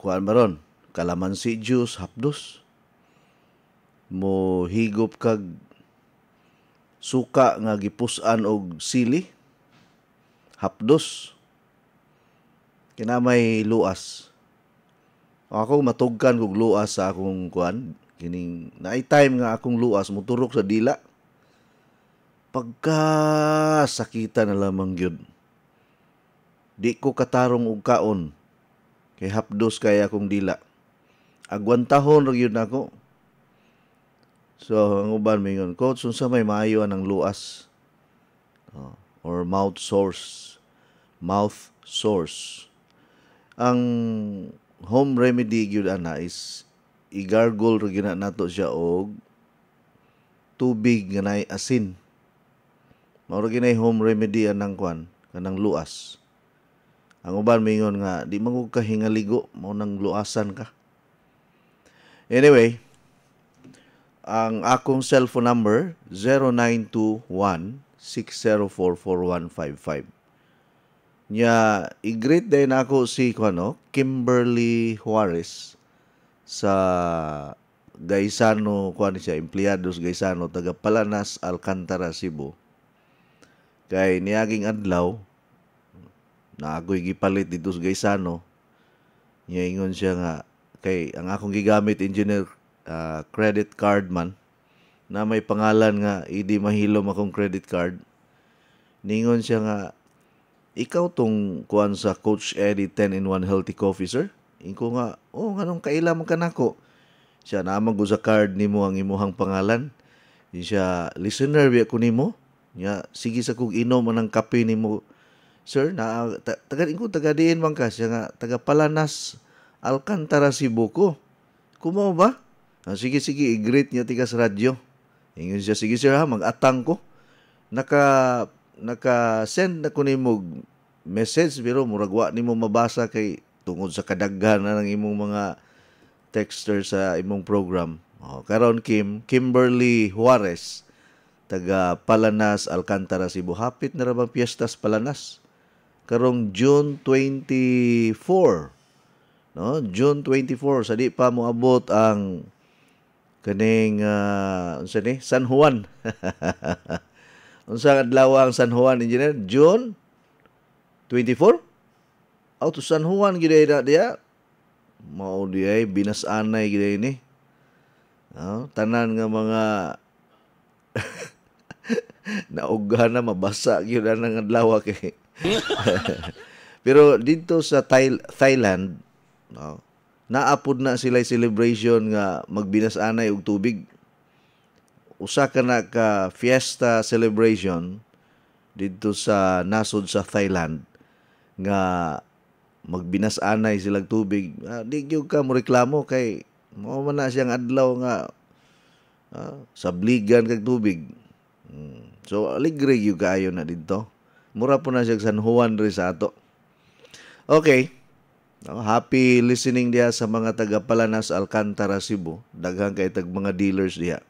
kuan ba ron kalamansi juice hapdos mo higop kag suka nga gipusan og sili hapdos may luas ako matugkan kog luas sa akong kuan kining naay time nga akong luas muturok sa dila pagka sakita na lamang gyud di ko katarong og kaon Kay hapdos kaya akong dila. Agwantahon ra gyud nako. So ang uban mingon, coach unsa may maayo ang luas? Oh, or mouth source. Mouth source. Ang home remedy gyud ana is igargol gargle ra gyud nato siya og tubig nga nay asin. Mao ra home remedy anang kwan, kanang luas. Ang uban mingon nga di man ko kahingaligo mao nang luasan ka. Anyway, ang akong cellphone number 0921 6044155. Nya, i-greet din ako si ano, Kimberly Juarez sa Gaisano, kuan siya, empleyados Gaisano, taga Palanas, Alcantara, Cebu. Kay niaging adlaw, na ako'y gipalit dito sa Gaysano, niya ingon siya nga, kay ang akong gigamit engineer uh, credit card man, na may pangalan nga, hindi mahilom akong credit card, ningon siya nga, ikaw tong kuan sa Coach Eddie 10-in-1 Healthy Coffee, sir? Inko nga, oh, nganong kaila man ka nako? Siya naman ko sa card nimo ang imuhang pangalan. Siya, listener, biya ko nimo. Niya, sige sa kong inom ang kape nimo Sir, na taga ko taga diin man ka siya nga taga Palanas Alcantara Cebu ko. Kumo ba? Ah, sige sige i-greet niya tigas radyo. Ingon siya sige sir ha mag-atang ko. Naka naka send na ko nimo message pero murag wa nimo mabasa kay tungod sa kadaghan na ng imong mga texter sa imong program. Oh, karon Kim Kimberly Juarez taga Palanas, Alcantara, Cebu. Hapit na ra bang piyestas Palanas? karong June 24 no June 24 sa di pa mo abot ang kaning uh, unsa ni San Juan unsa adlaw ang San Juan engineer June 24 auto San Juan gid na dia mao diay binasanay gid ni no? tanan nga mga naugha na mabasa gyud ang adlaw kay Pero dito sa Thail- Thailand, no, naapod na sila celebration nga magbinasanay og tubig. Usa ka na ka fiesta celebration dito sa nasod sa Thailand nga magbinasanay silang tubig. Ah, di gyud ka mo reklamo kay mao man na siyang adlaw nga ah, sabligan kag tubig. Hmm. So aligre gyud kaayo na dito. Mura po na siya San Juan rin ato. Okay. Oh, happy listening diya sa mga taga Palanas, Alcantara, Cebu. Daghang kay tag mga dealers diya.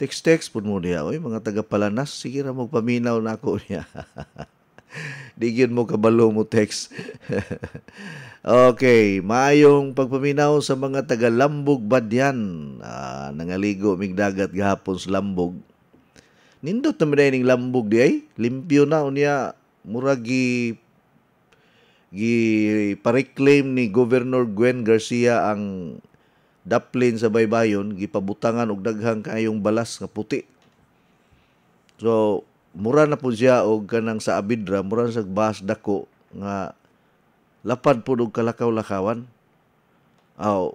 Text-text po mo diya. Oy, mga taga Palanas, sige ra magpaminaw na ako niya. Di gyud mo kabalo mo text. okay, maayong pagpaminaw sa mga taga Lambog Badyan. Ah, nangaligo migdagat gahapon sa Lambog nindot na ning lambog di ay limpyo na unya muragi gi pareclaim ni Governor Gwen Garcia ang daplin sa baybayon gipabutangan og daghang kayong balas nga puti so mura na po siya og kanang sa abidra mura sa bahas dako nga lapad po og kalakaw-lakawan aw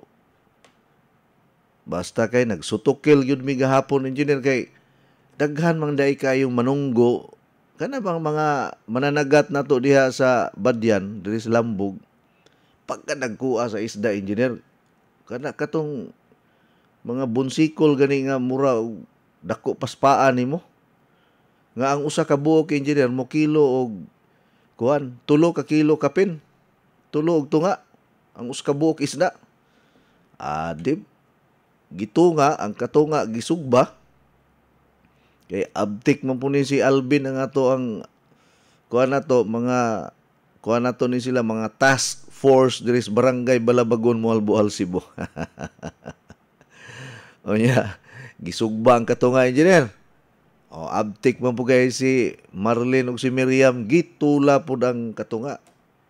basta kay nagsutokil yun mi gahapon engineer kay daghan mang day kayong manunggo kana bang mga mananagat nato diha sa Badyan diri sa Lambog pagka nagkuha sa isda engineer kana katong mga bunsikol gani nga mura dako paspaan nimo nga ang usa ka buok engineer mo kilo og kuan tulo ka kilo kapin tulo og tunga ang usa ka buok isda adib ah, gitunga ang katunga gisugba Kay abtik man po ni si Alvin ang ato ang kuha na to, mga kuha na to ni sila mga task force diri sa barangay Balabagon Mualbual Cebu. Onya, gisugba ang katungay engineer. O abtik man po kay si Marlene ug si Miriam gitula pud ang katunga.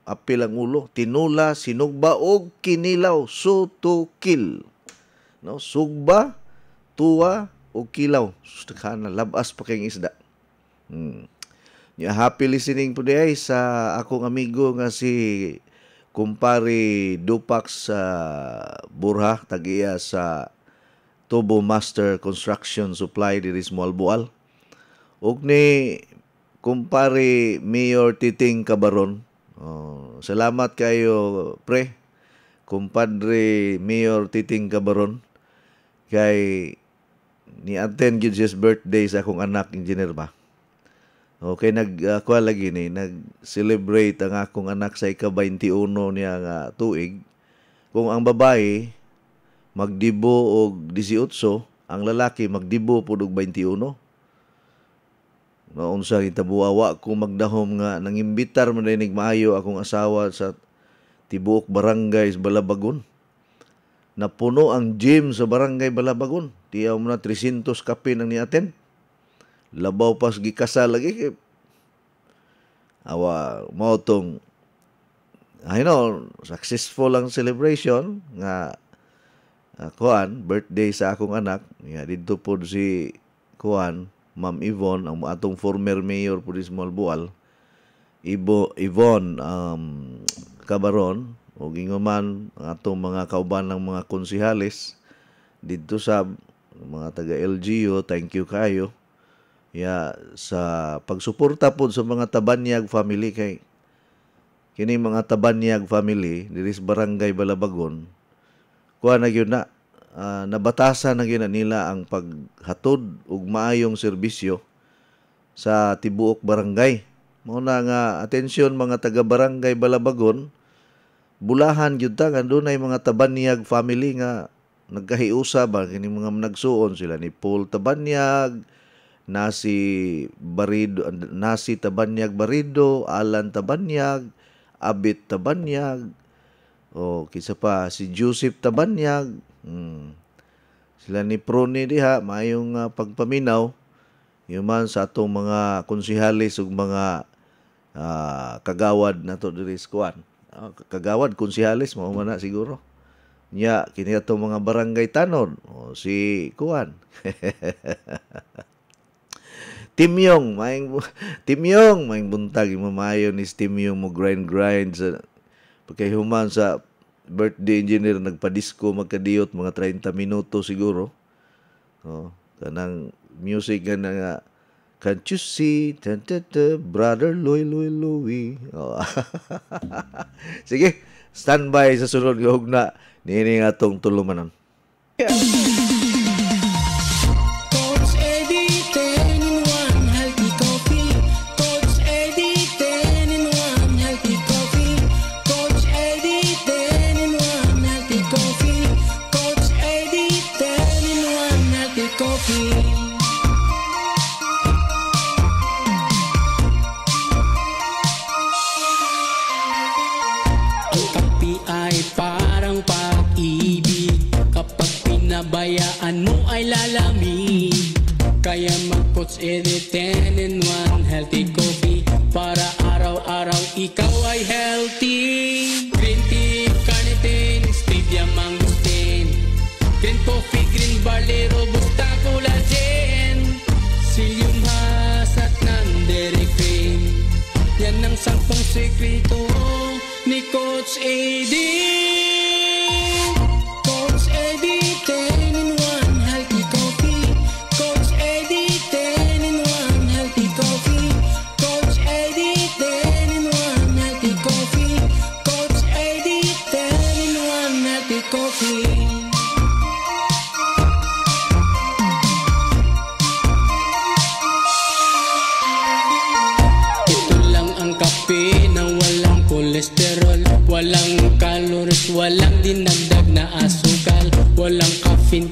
Apil ang ulo, tinula, sinugba og kinilaw, sutukil. No, sugba, tuwa, o kilaw. Sustakhan na labas pa kayong isda. Hmm. Yeah, happy listening po diay sa akong amigo nga si kumpare Dupax sa uh, Burha tagiya sa Tubo Master Construction Supply di sa Malbual. Ug ni kumpare Mayor Titing Kabaron. Oh, salamat kayo pre. Kumpadre Mayor Titing Kabaron kay ni-attend gyud his birthday sa akong anak engineer ba. Okay, nag uh, lagi ni nag-celebrate ang akong anak sa ika-21 niya nga tuig. Kung ang babae magdibo og 18, ang lalaki magdibo pud og 21. Naunsa gitabuawa ko magdahom nga nangimbitar man dinig maayo akong asawa sa tibuok barangay sa Balabagon. Napuno ang gym sa barangay Balabagon Tiyaw mo na 300 kape nang niaten. Labaw pas gikasa lagi. Awa, mo tong I know, successful ang celebration nga uh, kuan birthday sa akong anak nga didto pod si kuan Ma'am Yvonne ang atong former mayor po sa Malbual Ibo Yvonne um, Cabaron o gingoman ang atong mga kauban ng mga konsihales didto sa mga taga LGU, thank you kayo. Ya, sa pagsuporta po sa mga Tabanyag family kay kini mga Tabanyag family diri sa barangay Balabagon kuha na gyud na uh, nabatasan na gyud na nila ang paghatod og maayong serbisyo sa tibuok barangay. Mao na nga atensyon mga taga barangay Balabagon bulahan gyud ta nga dunay mga Tabanyag family nga nagkahiusa ba kini mga nagsuon sila ni Paul Tabanyag na si Barido na si Tabanyag Barido Alan Tabanyag Abit Tabanyag o kisa pa si Joseph Tabanyag hmm. sila ni Prone diha mayong uh, ah, pagpaminaw human sa atong mga konsihalis ug mga uh, kagawad nato diri sa ah, kagawad konsihalis mao man na siguro nya kini ato mga barangay tanon o, si kuan Timyong maing Timyong maing buntag imamayo ni Timyong mo grind grind sa pagkahuman sa birthday engineer nagpadisco magkadiyot mga 30 minuto siguro. Oh, kanang music nga na Can't you see, ta -ta -ta, brother Louie, Louie, Louie. Oh. Sige, standby sa sunod nga na Nini nga tong tulumanan. Yeah. oats in it 10 in 1 Healthy coffee para araw-araw ikaw ay healthy Green tea, carnitine, stevia, mangustin Green coffee, green barley, robusta, collagen Psyllium husk at non-dairy cream Yan ang sampung sekreto ni Coach Eddie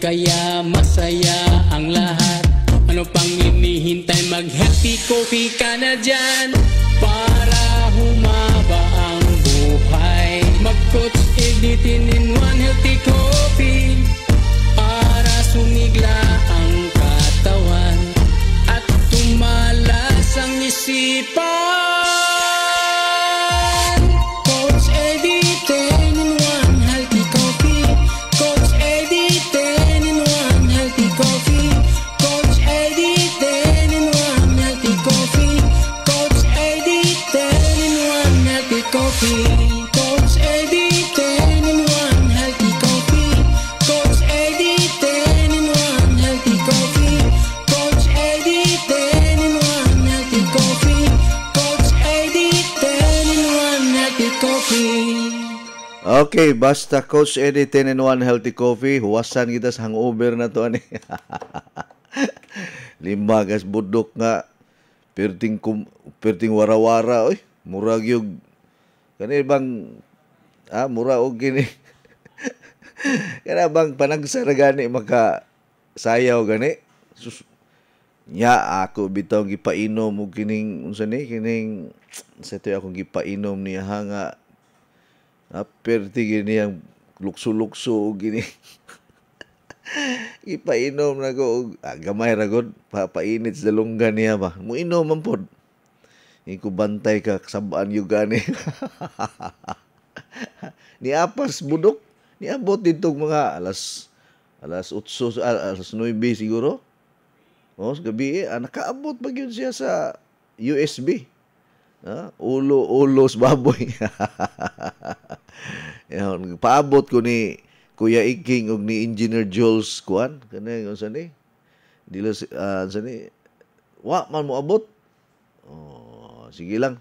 Kaya masaya ang lahat Ano pang hinihintay mag happy coffee ka na dyan pa Okay, basta Coach Eddie 10 and 1 healthy coffee. Huwasan kita sa hangover na to. Ani. Lima gas budok nga. Perting, kum, perting warawara. Oy, murag yung... Kani bang... Ah, mura og gini. Kana bang panagsara gani maka sayaw gani. Sus, nya ako bitaw gipainom og kining unsa ni kining sa akong gipainom niya nga aperti gini ang lukso-lukso gini ipainom na ko ah, gamay ra gud papainit sa lunggan niya ba mo inom man pod iko bantay ka sabaan yo gani ni apas budok ni abot dito mga alas alas 8 ah, alas 9 siguro oh gabi eh, ah, nakaabot ba gyud siya sa USB Uh, ulo, ulos, baboy. Yan, paabot ko ni Kuya Iking ug ni Engineer Jules Kuan kani unsa ni? Dila, uh, unsa ni? Wa man mo abot. Oh, sige lang.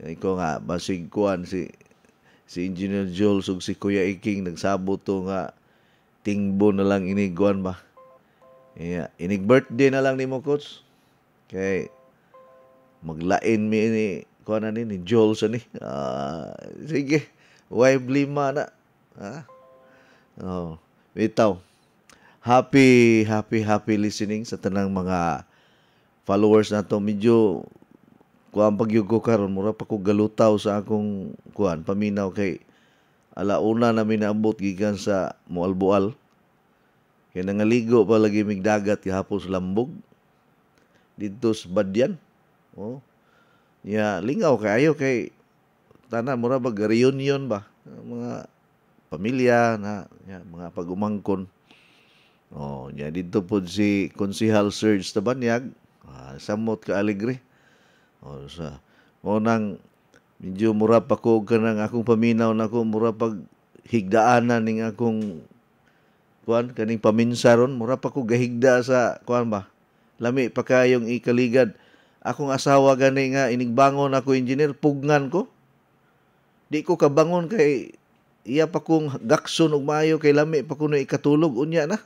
Iko nga basig kuan si si Engineer Jules ug si Kuya Iking nagsabot to nga tingbo na lang ini kuan ba. Yeah, inig birthday na lang nimo coach. Okay maglain mi ni kuan ni ni Joel sa ni. Uh, sige. Wife lima na. Ha? Oh, bitaw. Happy, happy, happy listening sa tanang mga followers nato. Medyo kuan pagyugo karon mura pa ko galutaw sa akong kuan paminaw kay ala alauna namin naabot gikan sa Mualbual. kay nangaligo pa lagi migdagat kahapon sa Lambog. Dito sa Badyan. Oh. Ya, lingaw kayo kay tanan mura ba reunion ba mga pamilya na ya, mga pagumangkon. Oh, ya dito pud si Konsihal Serge Tabanyag. Ah, samot ka alegre. Oh, sa mo nang medyo mura pa ko kanang akong paminaw na ko mura pag higdaanan ning akong kuan kaning paminsaron mura pa ko gahigda sa kuan ba lami pa kayong ikaligad akong asawa gani nga inigbangon ako engineer pugnan ko di ko kabangon kay iya pa kong gakson og maayo kay lami pa kuno ikatulog unya na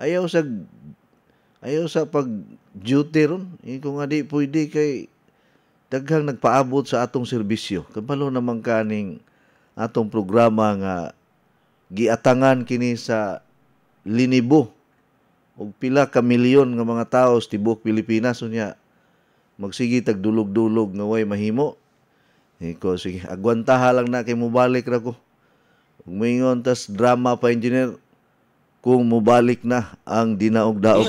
ayaw sa ayaw sa pag duty ron iko nga di pwede kay daghang nagpaabot sa atong serbisyo kabalo naman kaning atong programa nga giatangan kini sa linibo og pila ka milyon nga mga tawo sa tibuok Pilipinas unya magsigi tag dulog-dulog nga way mahimo. Iko sige, agwantaha lang na kay mubalik ra ko. Ug tas drama pa engineer kung mubalik na ang dinaog-daog.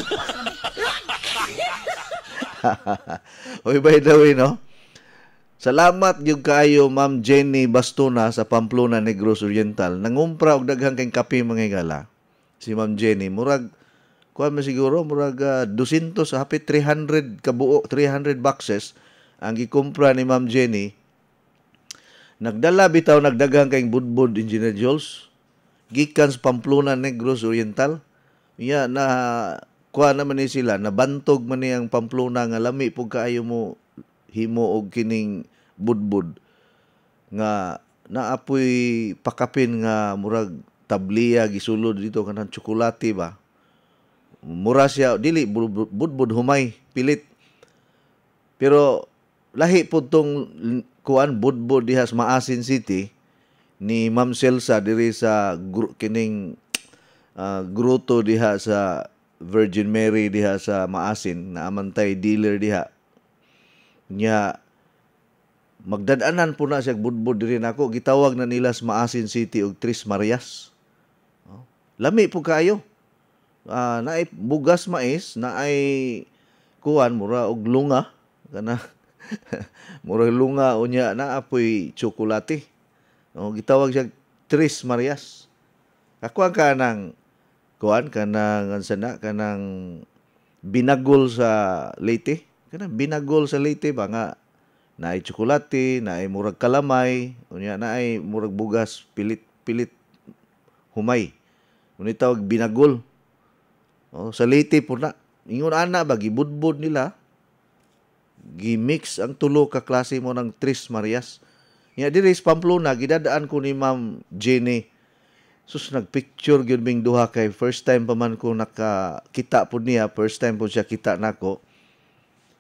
Oy by the way no. Salamat gyud kaayo Ma'am Jenny Bastona sa Pamplona Negros Oriental. Nangumpra og daghang kay kape mga gala. Si Ma'am Jenny murag kuan man siguro murag uh, 200 hapit 300 kabuo 300 boxes ang gikumpra ni Ma'am Jenny. Nagdala bitaw nagdaghang kay budbud Engineer Jules gikan sa Pamplona Negros Oriental. Ya na kuha naman ni sila nabantog man ni ang Pamplona nga lami pug kaayo mo himo og kining budbud nga naapoy pakapin nga murag tabliya gisulod dito kanang tsokolate ba mura siya dili budbud humay pilit pero lahi pud tong kuan budbud diha sa Maasin City ni Ma'am Selsa diri sa gru, kining uh, gruto diha sa Virgin Mary diha sa Maasin na amantay dealer diha nya magdadanan po na siya budbud diri nako gitawag na nila sa Maasin City og Tris Marias oh, lami po kayo uh, ah, na ay bugas mais na ay kuan mura og lunga kana mura lunga unya na apoy tsokolate. O gitawag siya Tris Marias. ako ang kanang kuan kanang ng kanang binagol sa Leyte. Kana binagol sa Leyte ba nga naay tsokolate, naay murag kalamay, unya naay murag bugas pilit pilit humay. Unitawag binagol. Oh, sa Leyte po na. Ingon ana ba gibudbud nila gimix ang tulo ka klase mo ng Tris Marias. Nga diri sa Pamplona gidadaan ko ni Ma'am Jenny. Sus nagpicture gyud ming duha kay first time pa man ko nakakita po niya, first time po siya kita ko.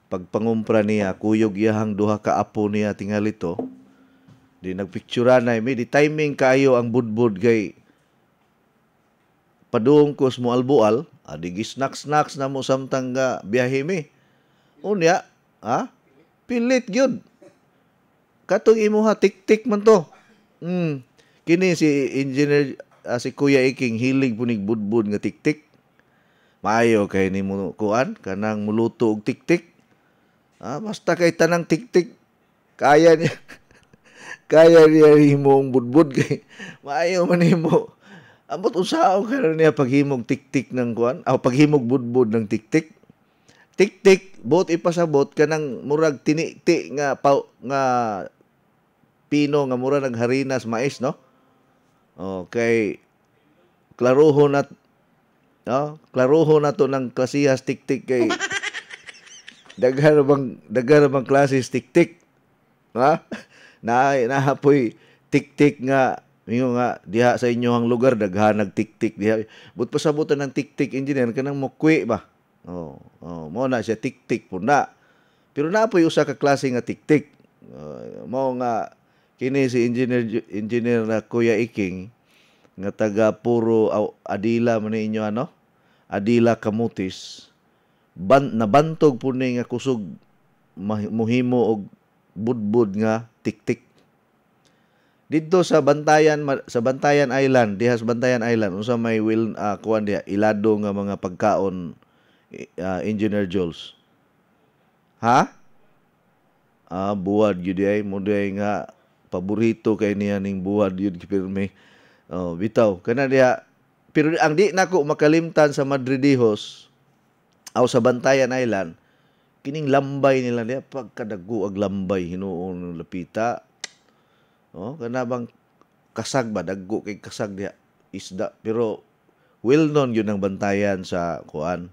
Pagpangumpra niya, kuyog yahang duha ka apo niya tingalito. Di nagpicture na may di timing kaayo ang budbud kay paduong ko mo albual, adi gisnak-snacks na mo samtang ga biyahe mi. Unya, ha? Pilit gyud. Katong imuha tik-tik man to. Mm. Kini si engineer uh, si Kuya Iking hilig punig budbud nga tik-tik. Maayo kay ni mo kuan kanang muluto og tik-tik. Ah, basta kay tanang tik-tik kaya niya. kaya niya himo budbud kay maayo man himo Abot usahaw karon niya paghimog tiktik ng kuan, aw paghimog budbud ng tiktik. Tiktik bot ipasabot kanang murag tiniti nga pau, nga pino nga mura harinas mais no. Okay. Klaruho na no? Klaruho na to ng klasihas tiktik kay daghan bang daghan bang klase tiktik. Ha? Na nahapoy tiktik nga Ingo nga diha sa inyo ang lugar daghan nagtiktik diha. But pasabutan ng tiktik engineer kanang mukwi ba. Oh, oh, mo na siya tiktik po na. Pero napoy usa ka klase nga tiktik. Uh, oh, mo nga kini si engineer engineer na Kuya Iking nga taga puro oh, Adila man inyo ano? Adila Kamutis. Ban, nabantog po ni nga kusog muhimo og budbud nga tiktik dito sa Bantayan sa Bantayan Island, dihas Bantayan Island unsa may will uh, ah, kuan diha ilado nga mga pagkaon uh, Engineer Jules. Ha? Ah, buwad gyud ay mo nga paborito kay niya ning buwad gyud pirmi. Oh, bitaw kana diha pero ang di nako makalimtan sa Madridihos aw sa Bantayan Island kining lambay nila diha pagkadago ag lambay hinuon lapita Oh, kanabang kasag ba daggo kay kasag diha isda pero well known yun ang bantayan sa kuan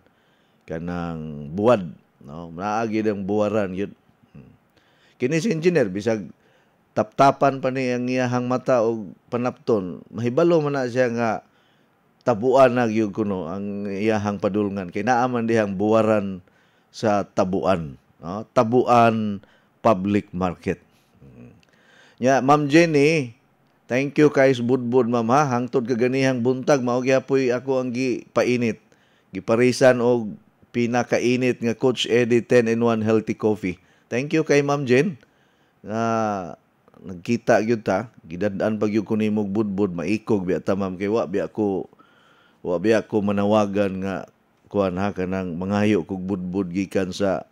kanang buwad no naagi ang buwaran yun hmm. kini si engineer bisag taptapan pa ni ang iyahang mata og panapton mahibalo man na siya nga tabuan na gyud kuno ang iyahang padulngan kay naa man dihang buwaran sa tabuan no? tabuan public market Yeah, Ma'am Jenny, thank you kay budbud ma'am ha. Hangtod ka ganihang buntag mao gyapoy ako ang gipainit. Giparisan og pinakainit nga Coach Eddie 10 in 1 healthy coffee. Thank you kay Ma'am Jen. Na uh, nagkita gyud ta, gidad-an pag yun ko nimog budbud maikog biya ta ma'am kay wa biya ko wa biya ko manawagan nga kuan ha kanang manghayo kog budbud gikan sa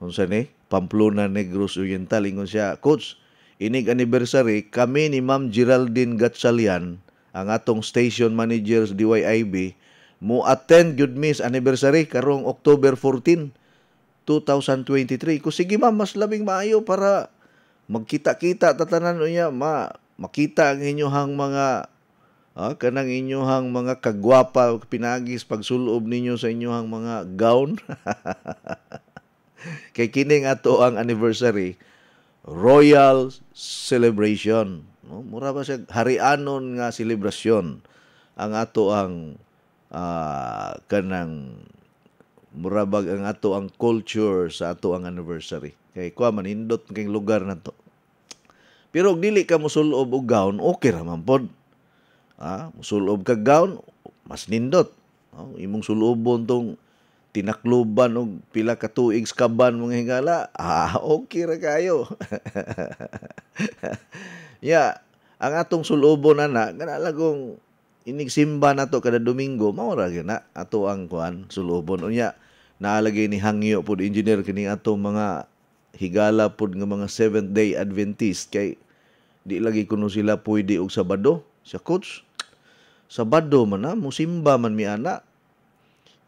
unsa ni Pamplona Negros Oriental ingon siya, coach inig anniversary kami ni Ma'am Geraldine Gatsalian ang atong station manager sa DYIB mo attend good miss anniversary karong October 14 2023 ko sige ma'am mas labing maayo para magkita-kita tatanan niya ma makita ang inyohang mga ah, kanang inyohang mga kagwapa pinagis pagsulob ninyo sa inyohang mga gown kay kining ato ang anniversary royal celebration. No? Mura ba siya harianon nga celebration ang ato ang uh, kanang murabag ang ato ang culture sa ato ang anniversary. Kay kuha man indot kay lugar na to. Pero og dili ka musulob og gown, okay ra man pod. Ah, musulob ka gown, mas nindot. Oh, imong sulobon tong tinakluban og pila ka tuig skaban mga hingala, ah, okay ra kayo. yeah, ang atong sulubon ana kana lagong inigsimba to kada Domingo, mao ra na ato ang kuan sulubon unya naalagay ni hangyo pud engineer kini atong mga higala pud nga mga Seventh Day Adventist kay di lagi kuno sila pwede og Sabado sa coach. Sabado man na, musimba man mi ana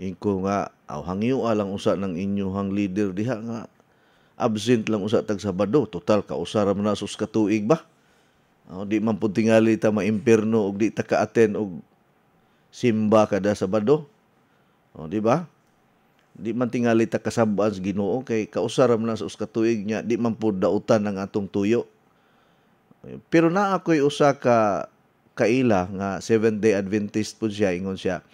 Ingko nga, aw hangyo alang usa ng inyuhang leader diha nga absent lang usa tag Sabado, total ka usara man sus ka tuig ba? Oh, di man pud tingali ta maimperno og di ta ka-attend og simba kada Sabado. Oh, di ba? Di man tingali ta kasabaan sa Ginoo kay kausara man sus ka tuig nya di man pud dautan ang atong tuyo. Pero na ako'y usa ka kaila nga Seventh Day Adventist pud siya ingon siya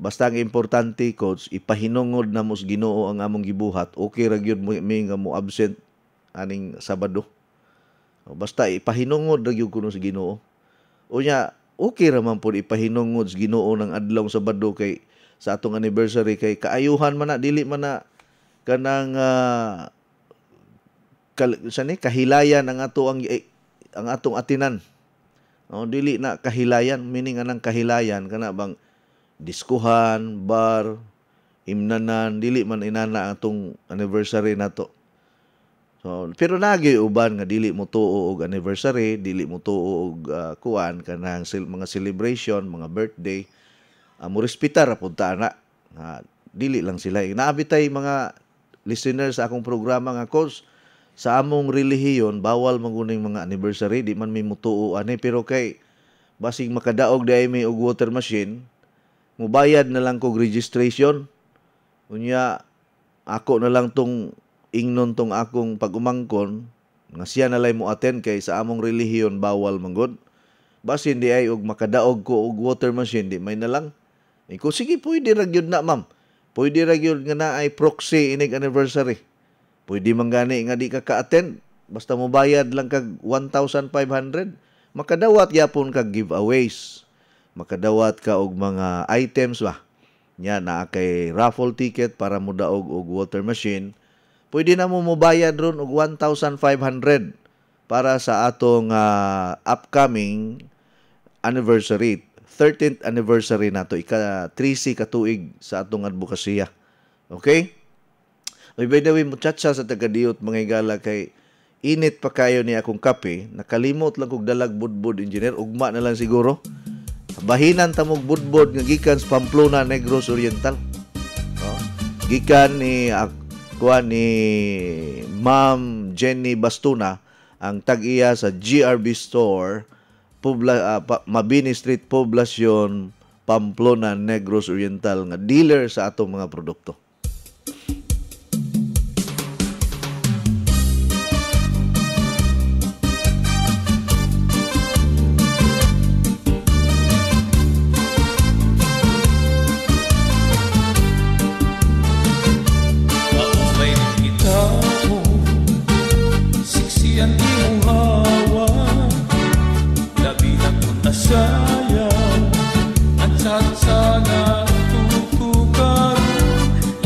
Basta ang importante, coach, ipahinungod na mo Ginoo ang among gibuhat. Okay ra gyud mo mi nga mo absent aning Sabado. Basta ipahinungod ra gyud kuno sa Ginoo. Unya, okay ra man pud ipahinungod sa Ginoo ng adlaw Sabado kay sa atong anniversary kay kaayuhan man na dili man na kanang uh, kal, sa ni kahilayan ang ato ang eh, ang atong atinan. no dili na kahilayan meaning anang kahilayan kana bang diskuhan, bar, imnanan, dili man inana atong anniversary nato. So, pero lagi uban nga dili mo tuo og anniversary, dili mo tuo og uh, kuan kanang sil- mga celebration, mga birthday, uh, mo respetar pud ta ana. Nga dili lang sila inaabitay mga listeners sa akong programa nga coach sa among relihiyon bawal manguning mga anniversary di man may mutuo ani pero kay basig makadaog dai may og water machine mubayad na lang kog registration. Unya, ako na lang tong ingnon tong akong pagumangkon, nga siya na lay mo attend kay sa among relihiyon bawal manggod. Bas hindi ay og makadaog ko og water machine, di may na lang. Iko, e, sige, pwede ra gyud na, ma'am. Pwede ra gyud nga na ay proxy inig anniversary. Pwede man gani nga di ka ka-attend. Basta mo bayad lang kag 1,500. Makadawat yapon kag giveaways makadawat ka og mga items ba nya naa kay raffle ticket para mo daog og water machine pwede na mo mobayad ron og 1,500 para sa atong uh, upcoming anniversary 13th anniversary nato ika 3C katuig sa atong advokasya okay Oy, by the way, muchacha sa taga-diot, mga igala kay init pa kayo ni akong kape, nakalimot lang kog dalag budbud engineer, ugma na lang siguro bahinan ta mog budbod nga gikan sa Pamplona Negros Oriental no? gikan ni uh, kuan ni Ma'am Jenny Bastuna ang tag-iya sa GRB Store Pobla, uh, pa, Mabini Street Poblacion Pamplona Negros Oriental nga dealer sa atong mga produkto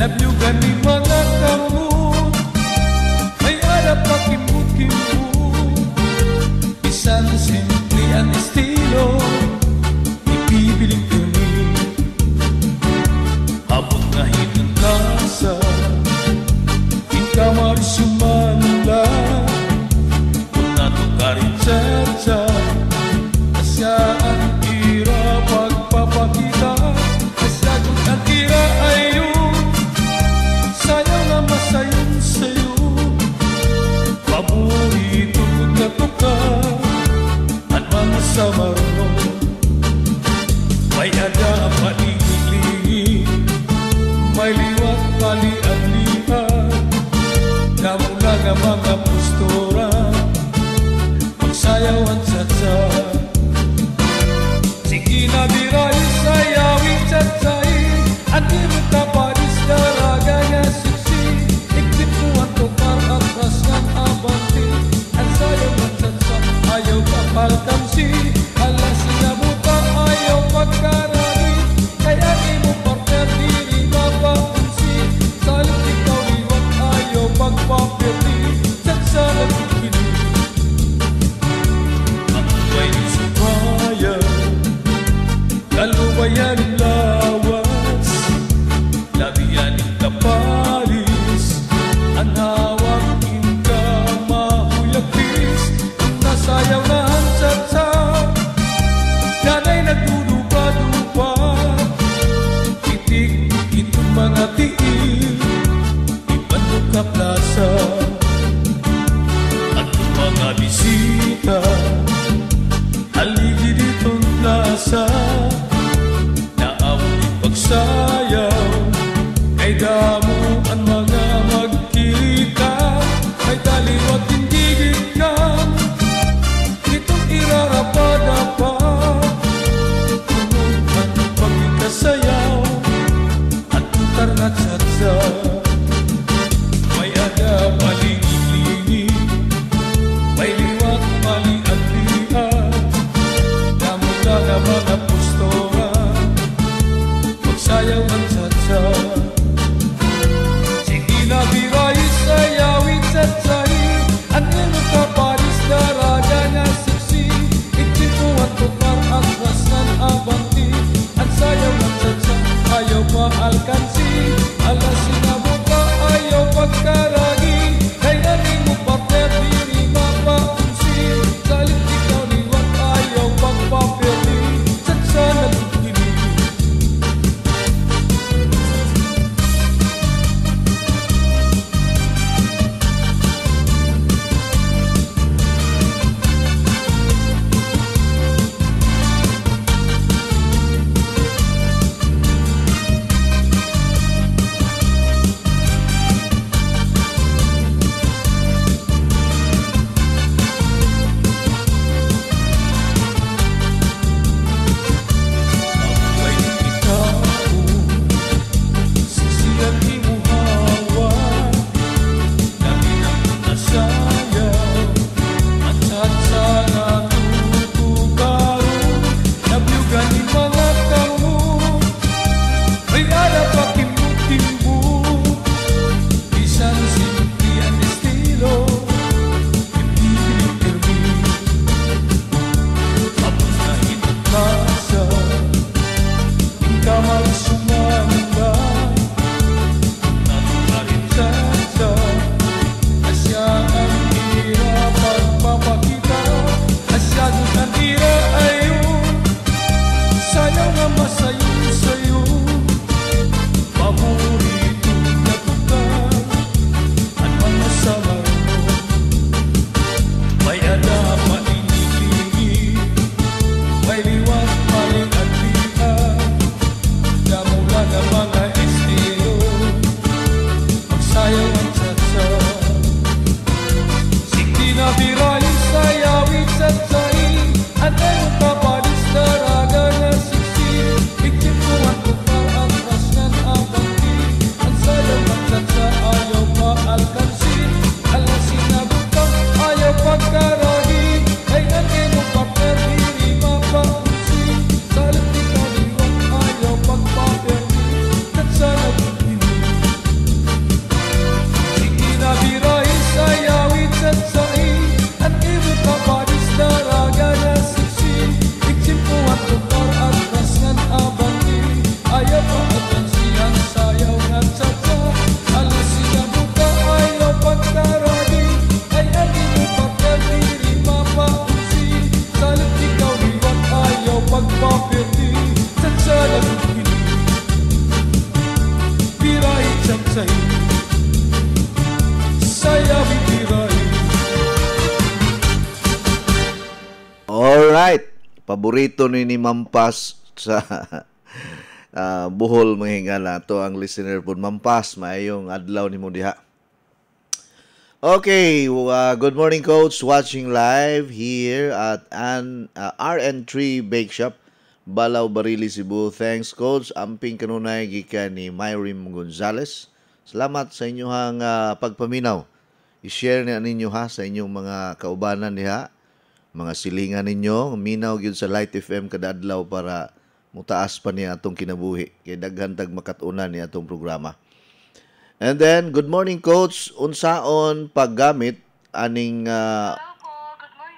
have you got me paborito ni ni Mampas sa uh, ah, Bohol mga hingala. Ito ang listener po. Mampas, maayong adlaw ni mo diha. Okay, uh, good morning coach. Watching live here at an, uh, RN3 Bake Shop. Balaw Barili Cebu. Thanks coach. Amping kanunay gikan ni Myrim Gonzales. Salamat sa inyong uh, pagpaminaw. I-share ni ninyo ha sa inyong mga kaubanan diha mga silingan ninyo minaw gyud sa Light FM kada adlaw para mutaas pa niya atong kinabuhi kay daghan tag makat-unan ni atong programa. And then good morning coach, unsaon paggamit aning uh,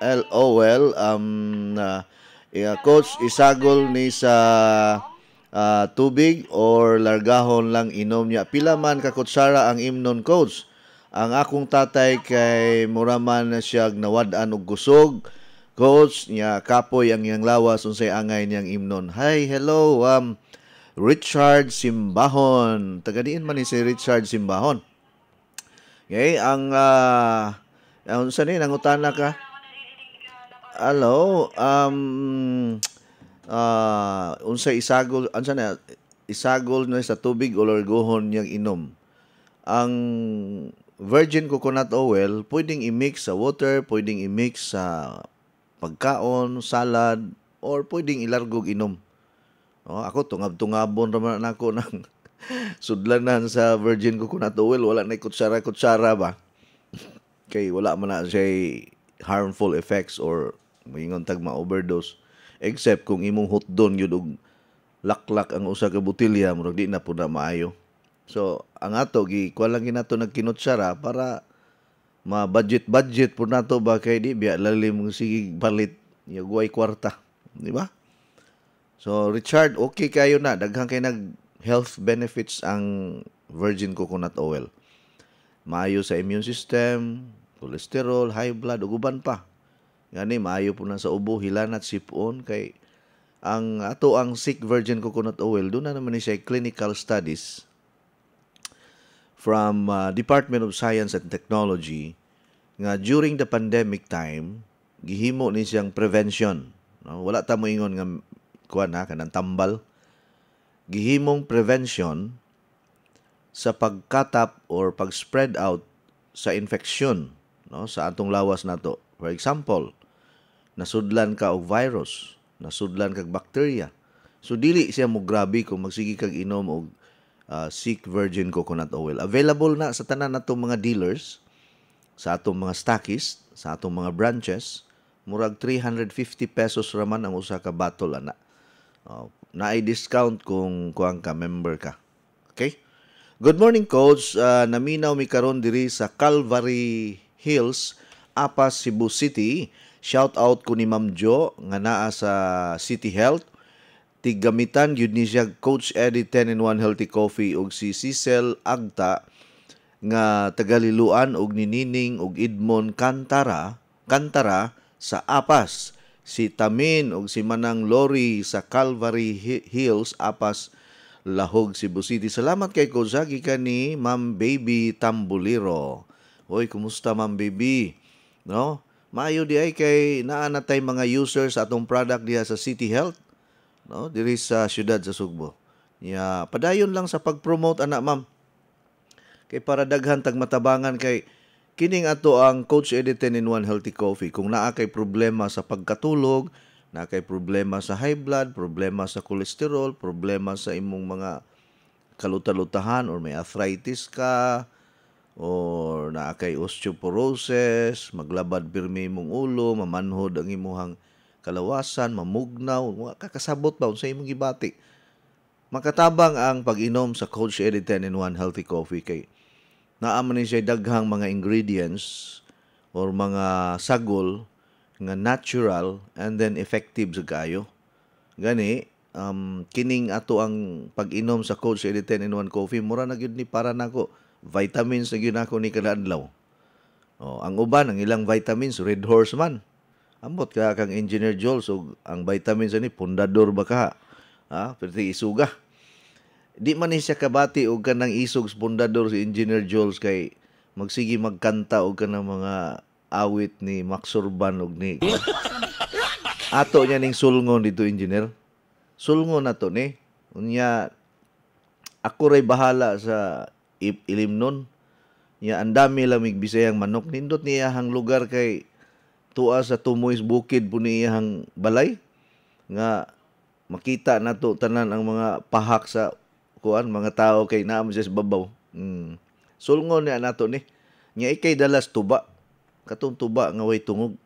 LOL um uh, uh, coach isagol ni sa uh, tubig or largahon lang inom niya. Pila man kakutsara ang imnon coach. Ang akong tatay kay muraman na siya nawad-an og gusog coach niya kapoy ang iyang lawas unsay angay niyang imnon. Hi, hello. Um Richard Simbahon. Tagadiin man ni si Richard Simbahon. Okay, ang uh, ang sa ni nangutana ka? Hello. Um uh, unsay isagol ansa na isagol na sa tubig o largohon niyang inom. Ang virgin coconut oil pwedeng i-mix sa water, pwedeng i-mix sa pagkaon, salad, or pwedeng ilargog inom. No, oh, ako tungab-tungabon ra na ako ng sudlanan sa virgin coconut oil, wala na kutsara-kutsara ba. Kay wala man na siya harmful effects or moingon tag ma-overdose except kung imong hot don yun og laklak ang usa ka botelya murag di na pud na maayo. So, ang ato gi kuan lang ginato nagkinutsara para ma-budget-budget po nato ba kay di biya lalim mong sige palit ya guay kwarta di ba so Richard okay kayo na daghang kay nag health benefits ang virgin coconut oil maayo sa immune system cholesterol high blood ug uban pa gani maayo po na sa ubo hilanat sipon kay ang ato ang sick virgin coconut oil do na naman ni siya clinical studies from uh, Department of Science and Technology nga during the pandemic time gihimo ni siyang prevention no? wala ta mo ingon nga kuan ha kanang tambal gihimong prevention sa pagkatap or pag-spread out sa infeksyon no sa atong lawas nato for example nasudlan ka og virus nasudlan kag bacteria so dili siya mo grabe kung magsigi kag inom og uh, Sikh Virgin Coconut Oil. Available na sa tanan na mga dealers, sa atong mga stockist, sa atong mga branches. Murag 350 pesos raman ang usa ka bottle ana. Ah, na i discount kung kuang ka member ka. Okay? Good morning coach, uh, naminaw mi karon diri sa Calvary Hills, Apa, Cebu City. Shout out ko ni Ma'am Jo nga naa sa City Health tigamitan yun ni siya Coach Eddie 10 in 1 Healthy Coffee ug si Cecil Agta nga tagaliluan og ni Nining ug Edmond Cantara Cantara sa Apas si Tamin ug si Manang Lori sa Calvary Hills Apas Lahog Cebu City. Salamat kay Kozagi Zagi ka ni Ma'am Baby Tambuliro. Hoy, kumusta Ma'am Baby? No? Maayo di ay kay naa na tay mga users atong product diha sa City Health no diri sa syudad sa Sugbo ya yeah. padayon lang sa pagpromote promote ana ma'am kay para daghan tag matabangan kay kining ato ang coach editin in one healthy coffee kung naa kay problema sa pagkatulog na kay problema sa high blood problema sa cholesterol problema sa imong mga kaluta-lutahan or may arthritis ka or naa kay osteoporosis maglabad pirmi imong ulo mamanhod ang imong kalawasan, mamugnaw, kakasabot ba sa imong gibati. Makatabang ang pag-inom sa Coach Shady 10 in 1 healthy coffee kay naaman ni siya daghang mga ingredients or mga sagol nga natural and then effective sa kayo. Gani, um, kining ato ang pag-inom sa Coach Eli 10 in 1 coffee, mura na gyud ni para nako vitamins na gyud nako ni kada adlaw. Oh, ang uban ang ilang vitamins Red Horse man. Ambot ka kang engineer Joel so ang vitamins ani pundador ba ka? Ha? Perti isuga. Di man ni siya kabati og kanang isog pundador si engineer Joel kay magsigi magkanta og kanang mga awit ni Max Urban og ni Ato niya ning sulngon dito engineer. Sulngon nato ni. Unya ako ray bahala sa ilimnon. Nya ang dami lamig bisayang manok nindot niya hang lugar kay tua sa tumoy bukid po balay nga makita nato tanan ang mga pahak sa kuan mga tao kay naam sa babaw. Mm. Sulngon niya nato ni. Nga ikay dalas tuba. Katong tuba nga way tungog.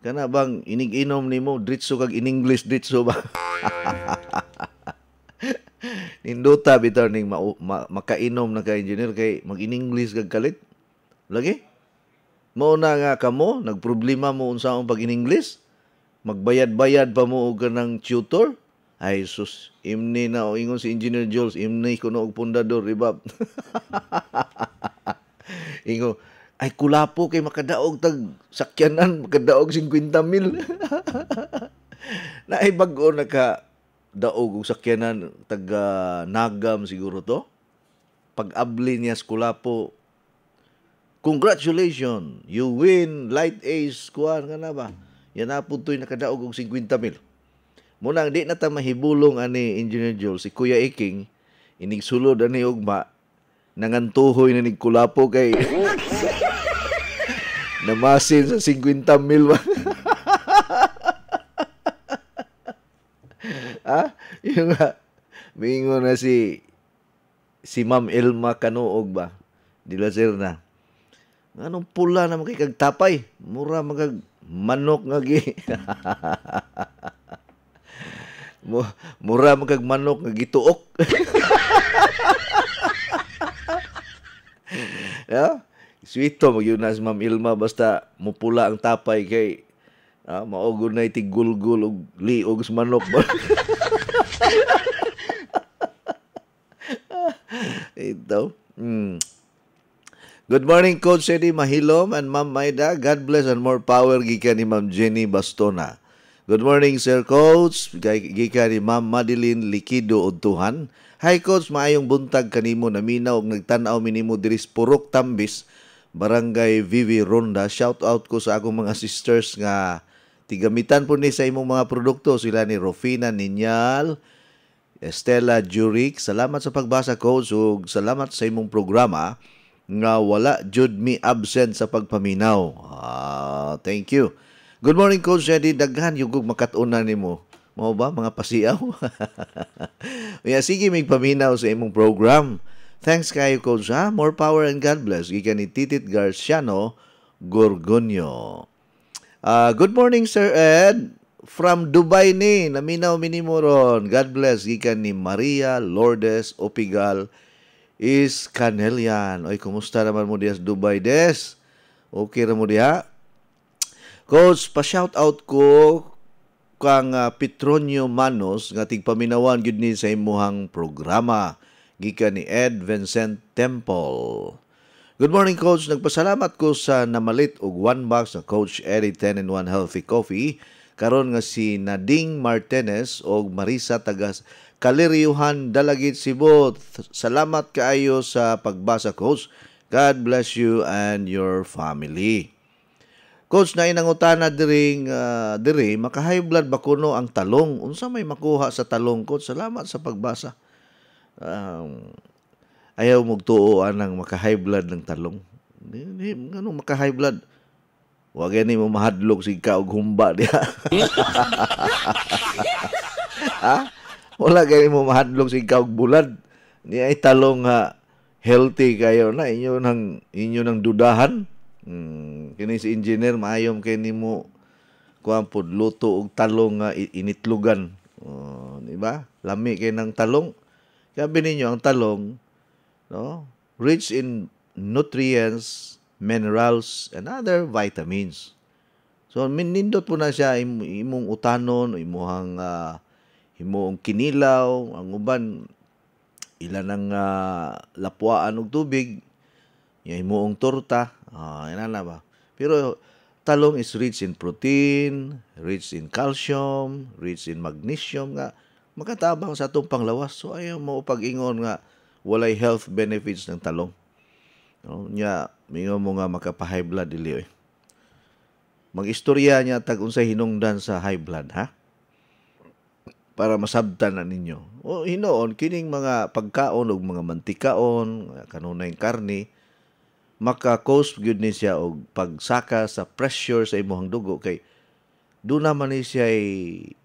Kana bang inig-inom nimo dritso kag in English dritso ba? Ninduta bitaw ning ma- ma- makainom na ka engineer kay mag in English kag kalit. Lagi? Mao na nga kamo, nagproblema mo unsa ang pag in English? Magbayad-bayad pa mo og ng tutor? Ay sus, imni na o ingon si Engineer Jules, imni ko og pundador, ibab. ingo, ay kulapo kay makadaog tag sakyanan, makadaog 50 mil. na ay bago na daog og sakyanan taga ah, Nagam siguro to. Pag-abli niya sa kulapo, Congratulations! You win Light Ace. kuan nga na ba? Yan na punto'y nakadaog og 50 mil. Munang di na ta mahibulong ani Engineer Joel si Kuya Iking inigsulod ani ugma nangantuhoy na nigkulapo kay namasin sa 50 mil ba? ha? Ah, Yung nga, na si si Ma'am Elma Kanuog ba? Dila sir na. Anong pula na makikagtapay? Mura magag manok nga gi. Mura magag manok nga gituok. yeah? Sweeto magyunas Ma'am Ilma basta mupula ang tapay kay ah, maogod na iti og liog sa manok ba. Ito. Mm. Good morning, Coach Eddie Mahilom and Ma'am Maida. God bless and more power gikan ni Ma'am Jenny Bastona. Good morning, Sir Coach. Gikan ni Ma'am Madeline Likido Udtuhan. Hi, Coach. Maayong buntag kanimo na minaw og nagtan-aw minimo diri Purok Tambis, Barangay Vivi Ronda. Shout out ko sa akong mga sisters nga tigamitan po ni sa imong mga produkto sila ni Rufina Ninyal, Estela Jurik. Salamat sa pagbasa, Coach. Ug salamat sa imong programa nga wala jud mi absent sa pagpaminaw. Ah, thank you. Good morning Coach Eddie, daghan yugog makat-una nimo. Mao ba mga pasiaw? yeah, sige mig paminaw sa imong program. Thanks kayo Coach ha. More power and God bless. Gikan ni Titit Garciano Gorgonio. Uh, ah, good morning Sir Ed. From Dubai ni, naminaw minimo ron. God bless. Gikan ni Maria Lourdes Opigal is Canelian. Oy, kumusta naman mo diya Dubai, Des? Okay ra mo diha? Coach, pa-shout out ko kang uh, Petronio Manos nga tigpaminawan gud ni sa imuhang programa gikan ni Ed Vincent Temple. Good morning, Coach. Nagpasalamat ko sa namalit og one box na Coach Eddie 10 in 1 Healthy Coffee. Karon nga si Nading Martinez og Marisa Tagas kaliriuhan dalagit sibot. Salamat kaayo sa pagbasa, Coach. God bless you and your family. Coach, na inangutana diring uh, diri maka high blood ba kuno ang talong? Unsa may makuha sa talong, Coach? Salamat sa pagbasa. Um, ayaw mugtuoan ang maka high blood ng talong. Ano maka high blood? Huwag yan mo mahadlog si ka og humba diha. ha? wala kayo mo mahadlong sa kaog bulad. Ni ay talong nga healthy kayo na inyo nang inyo nang dudahan. Hmm, kini si engineer maayom kay nimo kuan pod luto og talong nga initlugan. Oh, di ba? Lami kay nang talong. Sabi ninyo ang talong no, rich in nutrients, minerals, and other vitamins. So, minindot po na siya im, imong utanon, imong uh, himuong kinilaw, ang uban ilan ang uh, lapuaan og tubig, yung himuong torta, uh, ina na ba? Pero talong is rich in protein, rich in calcium, rich in magnesium nga makatabang sa atong panglawas. So ayaw mo pag-ingon nga walay health benefits ng talong. No, nya mingo mo nga makapahay blood dili oy. Eh. Magistorya niya tag unsay hinungdan sa high blood ha para masabtan na ninyo. O hinoon, kining mga pagkaon o mga mantikaon, kanunay karni, maka-cause gyud ni siya og pagsaka sa pressure sa imong dugo kay do naman ni siya ay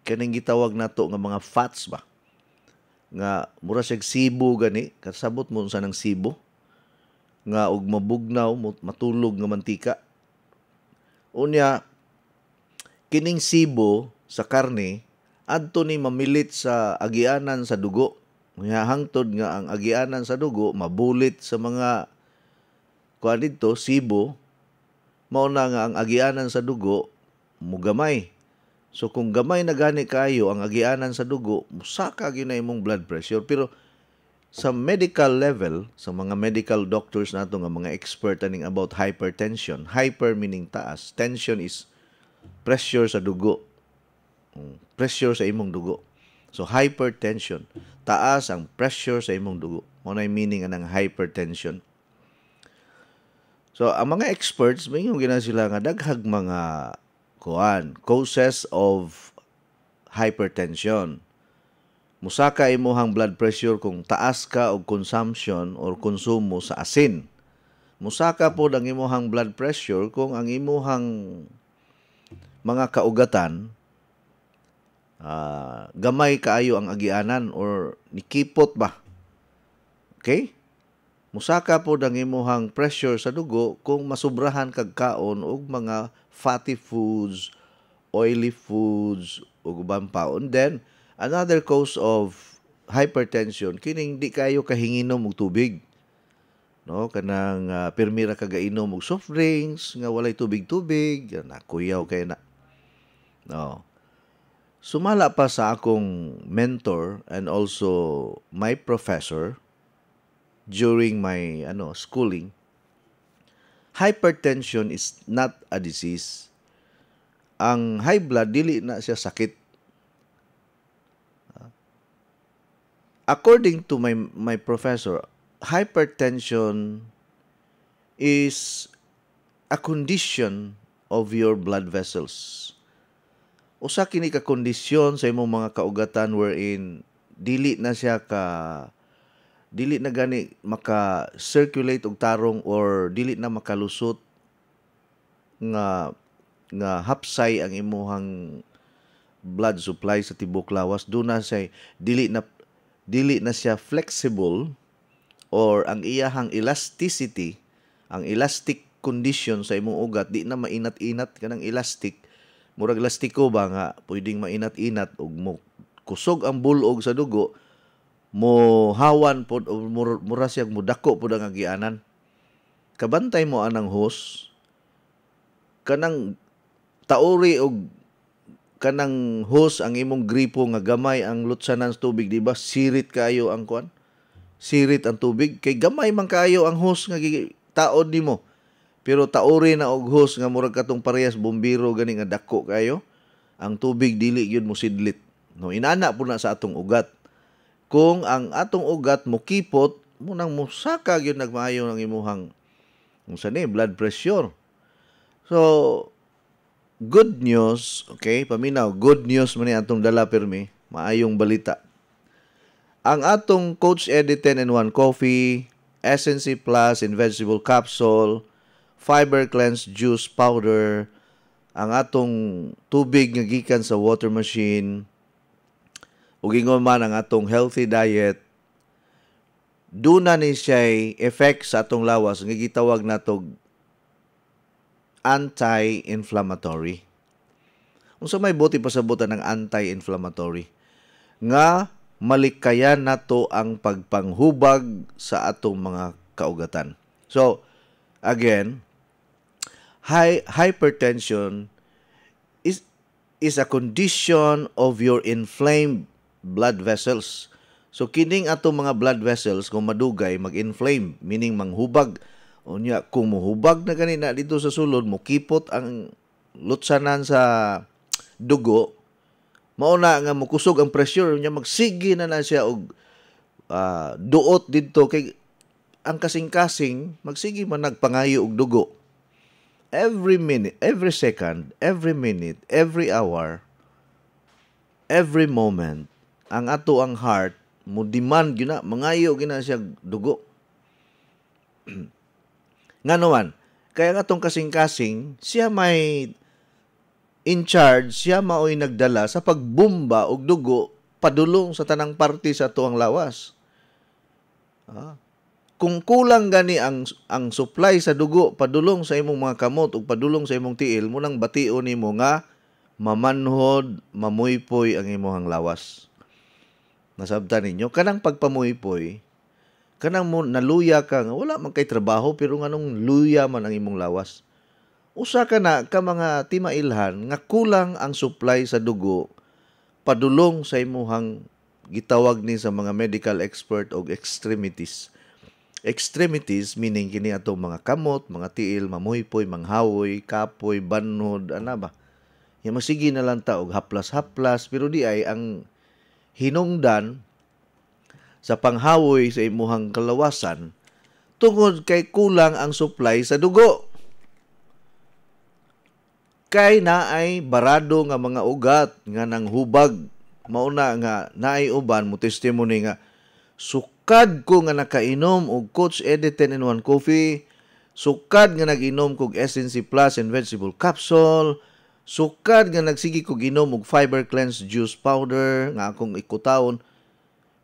kaning gitawag nato nga mga fats ba nga mura siya sibo gani kasabot mo sa nang sibo nga og mabugnaw matulog nga mantika unya kining sibo sa karne adto ni mamilit sa agianan sa dugo. Nga hangtod nga ang agianan sa dugo mabulit sa mga kuan dito sibo mao na nga ang agianan sa dugo mugamay. So kung gamay na gani kayo ang agianan sa dugo, musaka gyud na imong blood pressure pero sa medical level, sa mga medical doctors nato nga mga expert aning about hypertension, hyper meaning taas, tension is pressure sa dugo pressure sa imong dugo. So hypertension, taas ang pressure sa imong dugo. Mo nay meaning anang hypertension. So ang mga experts may yung gina sila nga daghag mga kuan causes of hypertension. Musaka imuhang blood pressure kung taas ka og consumption or konsumo sa asin. Musaka po ang imong blood pressure kung ang imong mga kaugatan uh, gamay kaayo ang agianan or nikipot ba. Okay? Musaka po ang imuhang pressure sa dugo kung masubrahan kag kaon og mga fatty foods, oily foods ug uban pa. And then another cause of hypertension kining di kayo kahinginom og tubig. No, kanang uh, pirmira kagainom og soft drinks nga walay tubig-tubig, nakuyaw kay na. No. Sumala pa sa akong mentor and also my professor during my ano schooling. Hypertension is not a disease. Ang high blood dili na siya sakit. According to my my professor, hypertension is a condition of your blood vessels usa kini ka kondisyon sa imong mga kaugatan wherein dili na siya ka dili na gani maka circulate og tarong or dili na makalusot nga nga hapsay ang imuhang blood supply sa tibok lawas do na siya dili na dili na siya flexible or ang iyahang elasticity ang elastic condition sa imong ugat di na mainat-inat kanang elastic murag lastiko ba nga pwedeng mainat-inat ug mo kusog ang bulog sa dugo mo hawan pod mura siyang mudako pod ang agianan kabantay mo anang host kanang tauri og kanang host ang imong gripo nga gamay ang lutsanan sa tubig di ba sirit kayo ang kwan sirit ang tubig kay gamay man kayo ang host nga taod nimo pero taori na og host nga murag katong parehas bombero gani nga dako kayo, ang tubig dili gyud mo No inana po na sa atong ugat. Kung ang atong ugat mo munang mo nang musaka gyud nagmaayo ang imuhang unsa ni eh, blood pressure. So good news, okay? Paminaw, good news man ni atong dala permi, maayong balita. Ang atong Coach Eddy 10 and 1 Coffee, SNC Plus, Invincible Capsule, fiber cleanse juice powder, ang atong tubig nga gikan sa water machine ug ingon man ang atong healthy diet duna ni siya'y effect sa atong lawas nga gitawag natog anti-inflammatory unsa may buti pasabutan ng anti-inflammatory nga malikayan nato ang pagpanghubag sa atong mga kaugatan so again high hypertension is is a condition of your inflamed blood vessels. So kining ato mga blood vessels kung madugay mag-inflame meaning manghubag unya kung muhubag na kanina dito sa sulod mo kipot ang lutsanan sa dugo mao na nga mukusog ang pressure niya magsigi na na siya og uh, duot didto kay ang kasing-kasing magsigi man nagpangayo og dugo every minute, every second, every minute, every hour, every moment, ang ato ang heart, mo demand na, mangayo gina siya dugo. nga naman, kaya nga tong kasing-kasing, siya may in charge, siya maoy nagdala sa pagbumba og dugo padulong sa tanang parte sa tuang lawas. Ah kung kulang gani ang ang supply sa dugo padulong sa imong mga kamot ug padulong sa imong tiil mo nang batio nimo nga mamanhod mamuypoy ang imong lawas nasabtan ninyo kanang pagpamuypoy kanang mo naluya ka nga wala man kay trabaho pero nganong luya man ang imong lawas usa ka na ka mga timailhan nga kulang ang supply sa dugo padulong sa imong gitawag ni sa mga medical expert og extremities extremities, meaning kini atong mga kamot, mga tiil, mamuypoy, manghawoy, kapoy, banhod, ana ba? Ya masigi na lang ta og haplas-haplas pero di ay ang hinungdan sa panghawoy sa imuhang kalawasan tungod kay kulang ang supply sa dugo. Kay naay barado nga mga ugat nga nanghubag mao na nga naay uban mo testimony nga suk Sukad ko nga nakainom og Coach Edit 10 in 1 coffee, sukad nga naginom kog SNC Plus Invincible capsule, sukad nga nagsigi ko inom og fiber cleanse juice powder nga akong ikutawon,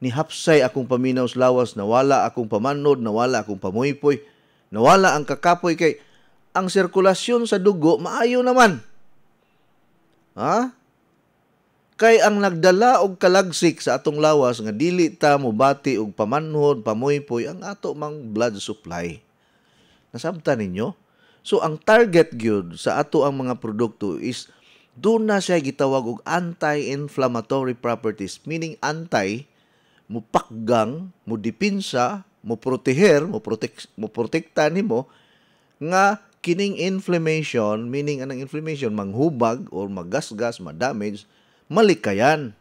ni hapsay akong paminaw lawas nawala akong pamanod, nawala akong pamuypoy, nawala ang kakapoy kay ang sirkulasyon sa dugo maayo naman. Ha? kay ang nagdala og kalagsik sa atong lawas nga dili ta mobati og pamanhod, pamuypoy ang ato mang blood supply. Nasabta ninyo? So ang target gyud sa ato ang mga produkto is doon na siya gitawag og anti-inflammatory properties meaning anti mupakgang, mudipinsa, muproteher, muprotek muprotekta nimo nga kining inflammation meaning anang inflammation manghubag or magasgas, madamage malikayan.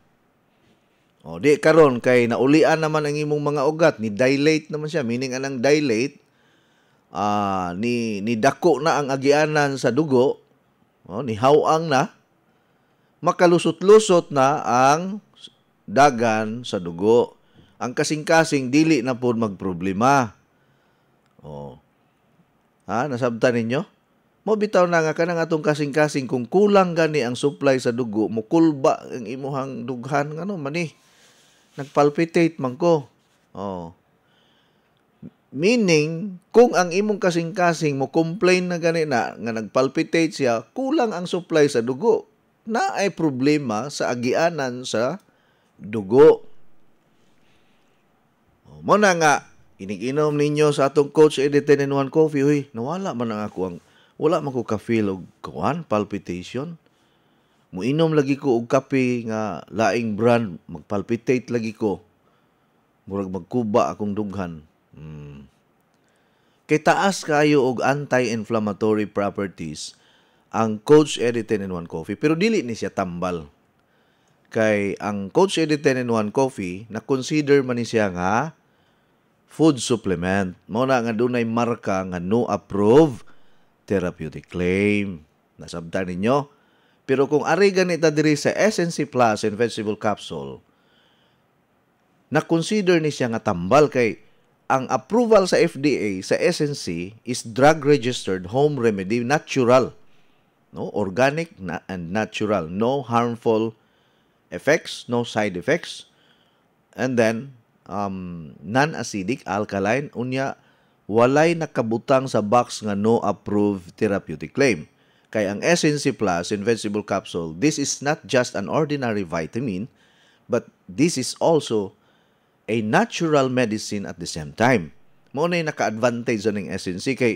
O di karon kay naulian naman ang imong mga ugat ni dilate naman siya meaning anang dilate uh, ni ni dako na ang agianan sa dugo o, ni hawang na makalusot-lusot na ang dagan sa dugo. Ang kasing-kasing dili na po magproblema. O. Ha, nasabtan ninyo? mobitaw na nga kanang atong kasing-kasing kung kulang gani ang supply sa dugo mo kulba ang imuhang dughan ngano mani nagpalpitate man ko oh meaning kung ang imong kasing-kasing mo complain na gani na nga nagpalpitate siya kulang ang supply sa dugo na ay problema sa agianan sa dugo oh, mo na nga Inig-inom ninyo sa atong coach editin in one coffee huy nawala man ang ako ang wala man ko ka-feel og kuan, palpitation. Muinom lagi ko og kape nga laing brand, magpalpitate lagi ko. Murag magkuba akong dughan. Hmm. Kay taas kayo og anti-inflammatory properties ang Coach Editin in 1 Coffee. Pero dili ni siya tambal. Kay ang Coach Editin in 1 Coffee, na-consider man ni siya nga food supplement. Mao na nga dunay marka nga no approved therapeutic claim. Nasabtan ninyo? Pero kung ari ganita diri sa SNC Plus Invincible Capsule, na-consider ni siya nga tambal kay ang approval sa FDA sa SNC is drug registered home remedy natural no organic na and natural no harmful effects no side effects and then um, non-acidic alkaline unya walay nakabutang sa box nga no approved therapeutic claim. Kay ang SNC Plus Invincible Capsule, this is not just an ordinary vitamin, but this is also a natural medicine at the same time. Mao na naka-advantage sa ning SNC kay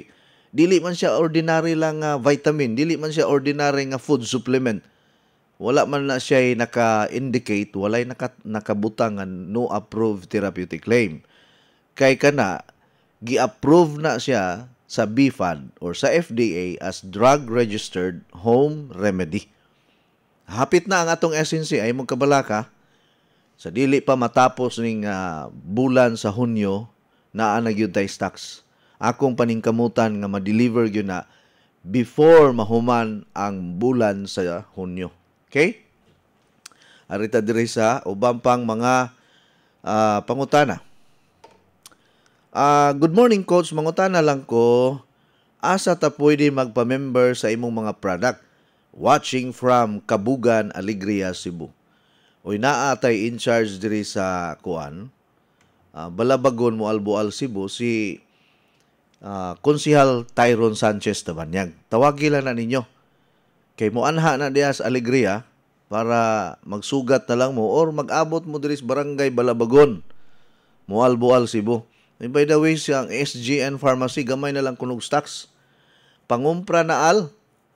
dili man siya ordinary lang nga vitamin, dili man siya ordinary nga food supplement. Wala man na siya naka-indicate, walay naka nakabutang nga no approved therapeutic claim. Kay kana gi-approve na siya sa BFAD or sa FDA as drug registered home remedy. Hapit na ang atong SNC ay magkabalaka ka sa dili pa matapos ning uh, bulan sa Hunyo na anagyud tay stocks. Akong paningkamutan nga ma-deliver gyud na before mahuman ang bulan sa Hunyo. Okay? Arita diri sa ubang pang mga uh, pangutana. Uh, good morning coach, na lang ko asa ta pwede magpa-member sa imong mga product watching from Kabugan, Alegria, Cebu. Oy naa tay in charge diri sa kuan. Uh, Balabagon mo Alboal Cebu si uh, ah, Konsihal Tyron Sanchez Tabanyag. lang na ninyo. Kay mo anha na diya sa Alegria para magsugat na lang mo or mag-abot mo diri sa Barangay Balabagon, Mualboal, Cebu And by the way, siyang SGN Pharmacy, gamay na lang kunog stocks. Pangumpra na al,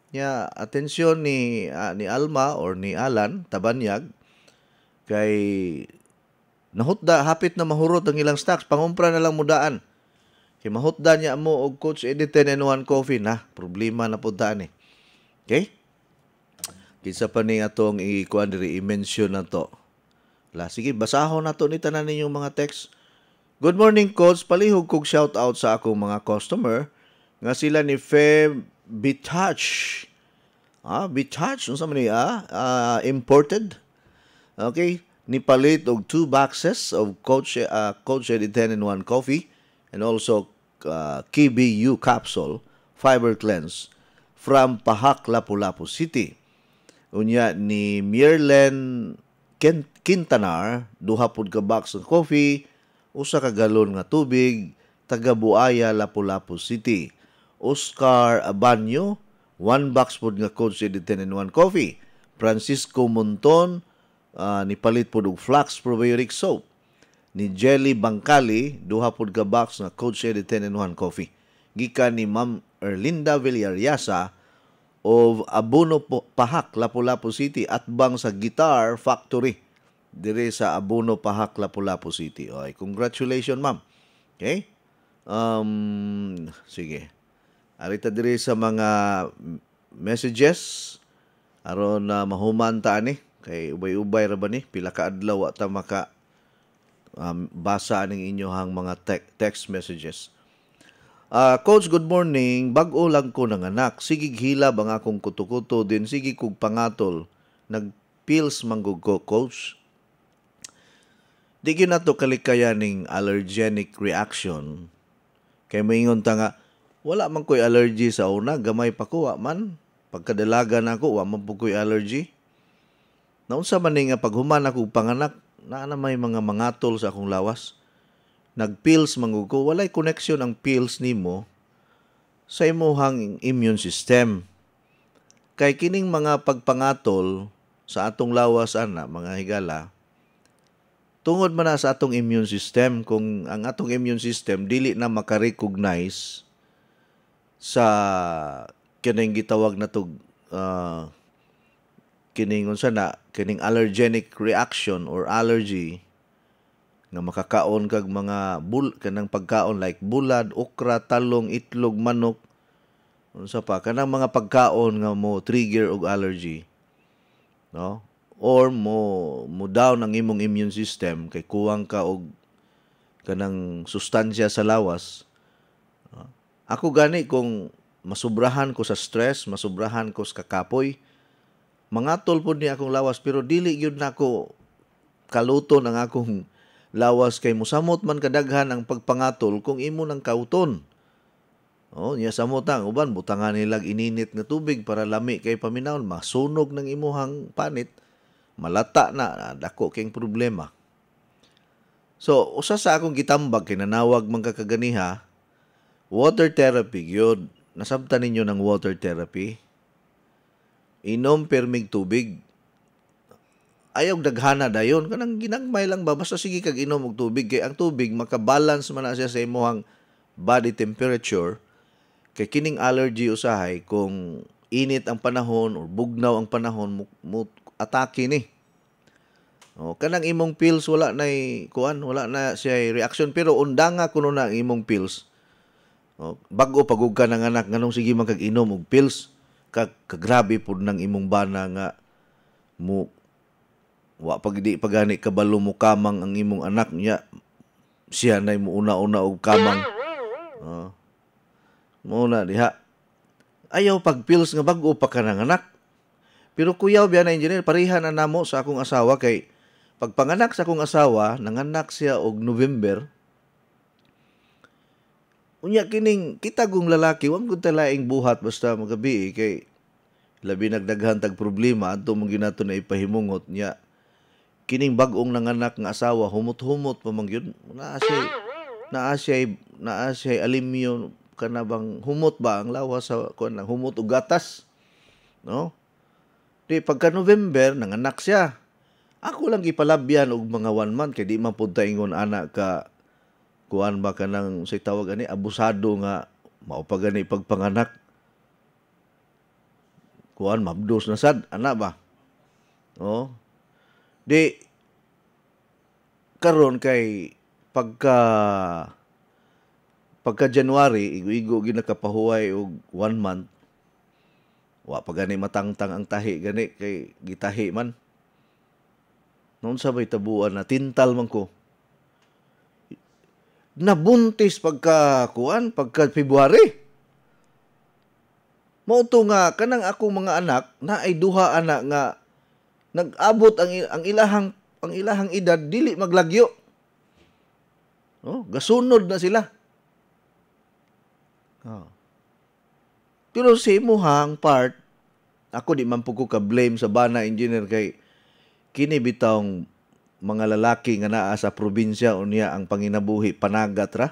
Ya, atensyon ni, uh, ni Alma or ni Alan Tabanyag, kay nahutda, hapit na mahurot ang ilang stocks, pangumpra na lang mudaan. Kay mahutda niya mo og Coach 10 and 1 Coffee na, problema na po daan eh. Okay? Kinsa pa ni atong i-kuan i-mention na to. La, sige, basahon na to ni tanan ninyong mga text Good morning coach, palihog kog shout out sa akong mga customer nga sila ni Feb Bitach. Ah, Bitach, unsa man ah? imported. Okay, ni palit og two boxes of coach uh, coach 10 in 1 coffee and also uh, ah, KBU capsule fiber cleanse from Pahak Lapu-Lapu City. Unya ni Kent Quintanar duha pud ka box ng coffee usa ka galon nga tubig taga Buaya, Lapu-Lapu City. Oscar Abanyo, one box pod nga coach si and one coffee. Francisco Monton, uh, nipalit pod og flax probiotic soap. Ni Jelly Bangkali, duha pod ka box nga coach si and one coffee. Gikan ni Ma'am Erlinda Villariasa of Abuno Pahak, Lapu-Lapu City at bang sa Guitar Factory dire sa Abono Pahak Lapu-Lapu City. Okay, congratulations ma'am. Okay? Um, sige. Arita dire sa mga messages aron na uh, mahuman ta ani kay ubay-ubay ra ba ni pila ka adlaw ta maka um, basa aning inyohang mga te- text messages. Uh, Coach, good morning. Bag-o lang ko ng anak. Sige hila bang akong kutukuto din. Sige kog pangatol. Nag-pills manggog Coach. Di yun nato kalikayaning allergenic reaction. Kay moingon ta nga, wala man ko'y allergy sa una, gamay pa ko, man. Pagkadalaga na ako, wa man po ko'y allergy. Naunsa man ni nga paghuman ako panganak, naa na may mga mangatol sa akong lawas. Nagpills mangugo, walay connection ang pills nimo sa imuhang immune system. Kay kining mga pagpangatol sa atong lawas ana, mga higala, tungod man sa atong immune system kung ang atong immune system dili na makarecognize sa kining gitawag na tog uh, ah, kining unsa na kining allergenic reaction or allergy nga makakaon kag mga bul kanang pagkaon like bulad, okra, talong, itlog, manok unsa pa kanang mga pagkaon nga mo trigger og allergy no or mo mo down ang imong immune system kay kuwang ka og kanang sustansya sa lawas ako gani kung masubrahan ko sa stress masubrahan ko sa kakapoy mangatol pod ni akong lawas pero dili gyud nako kaluto ang akong lawas kay musamot man kadaghan ang pagpangatol kung imo nang kauton Oh, niya sa mutang uban butangan nilag ininit na tubig para lami kay paminawon masunog ng imuhang panit malata na, dako kayong problema. So, usa sa akong gitambag, kinanawag man kakaganiha, water therapy, yun, nasabta ninyo ng water therapy, inom perming tubig, ayaw daghana dayon kanang ginagmay lang ba basta sige kag inom og tubig kay ang tubig makabalance man siya sa imong body temperature kay kining allergy usahay kung init ang panahon or bugnaw ang panahon mo, atake ni. O, oh, kanang imong pills wala na kuan, wala na siya reaction pero undanga kuno na imong pills. O, oh, bago pagug ka ng anak nganong sige man inom og pills kag kagrabe pud nang imong bana nga mo wa pagdi pagani kabalo mo kamang ang imong anak niya siya na mo una-una og kamang. Oh. Mo na diha. Ayaw pag pills nga bago pa ka ng anak. Pero kuyaw biya na engineer, pareha na namo sa akong asawa kay pagpanganak sa akong asawa, nanganak siya og November. Unya kining kita kong lalaki, wag gud talaing buhat basta magabi eh, kay labi nagdaghan tag problema adto mong ginato na ipahimungot niya. Kining bag-ong nanganak nga asawa humot-humot pa man gyud. Naa siya naa siya naa alimyo kana bang humot ba ang lawas sa kuan humot og gatas. No? Di pagka November, nanganak siya. Ako lang ipalabyan og mga one month kay di man ingon anak ka kuan ba ka nang say tawag ani abusado nga maupagan pa pagpanganak. Kuan mabdos na sad ana ba? Oh. Di karon kay pagka pagka January igo-igo gid og one month Wa pa gani matangtang ang tahi gani kay gitahi man. Noon sabay tabuan na tintal man ko. Nabuntis pagka kuan pagka February. Mao to nga kanang ako mga anak na ay duha anak nga nag-abot ang ang ilahang ang ilahang edad dili maglagyo. Oh, gasunod na sila. Oh. Pero sa imuhang part, ako di man po ko ka-blame sa bana engineer kay kini bitawng mga lalaki nga naa sa probinsya unya ang panginabuhi panagat ra.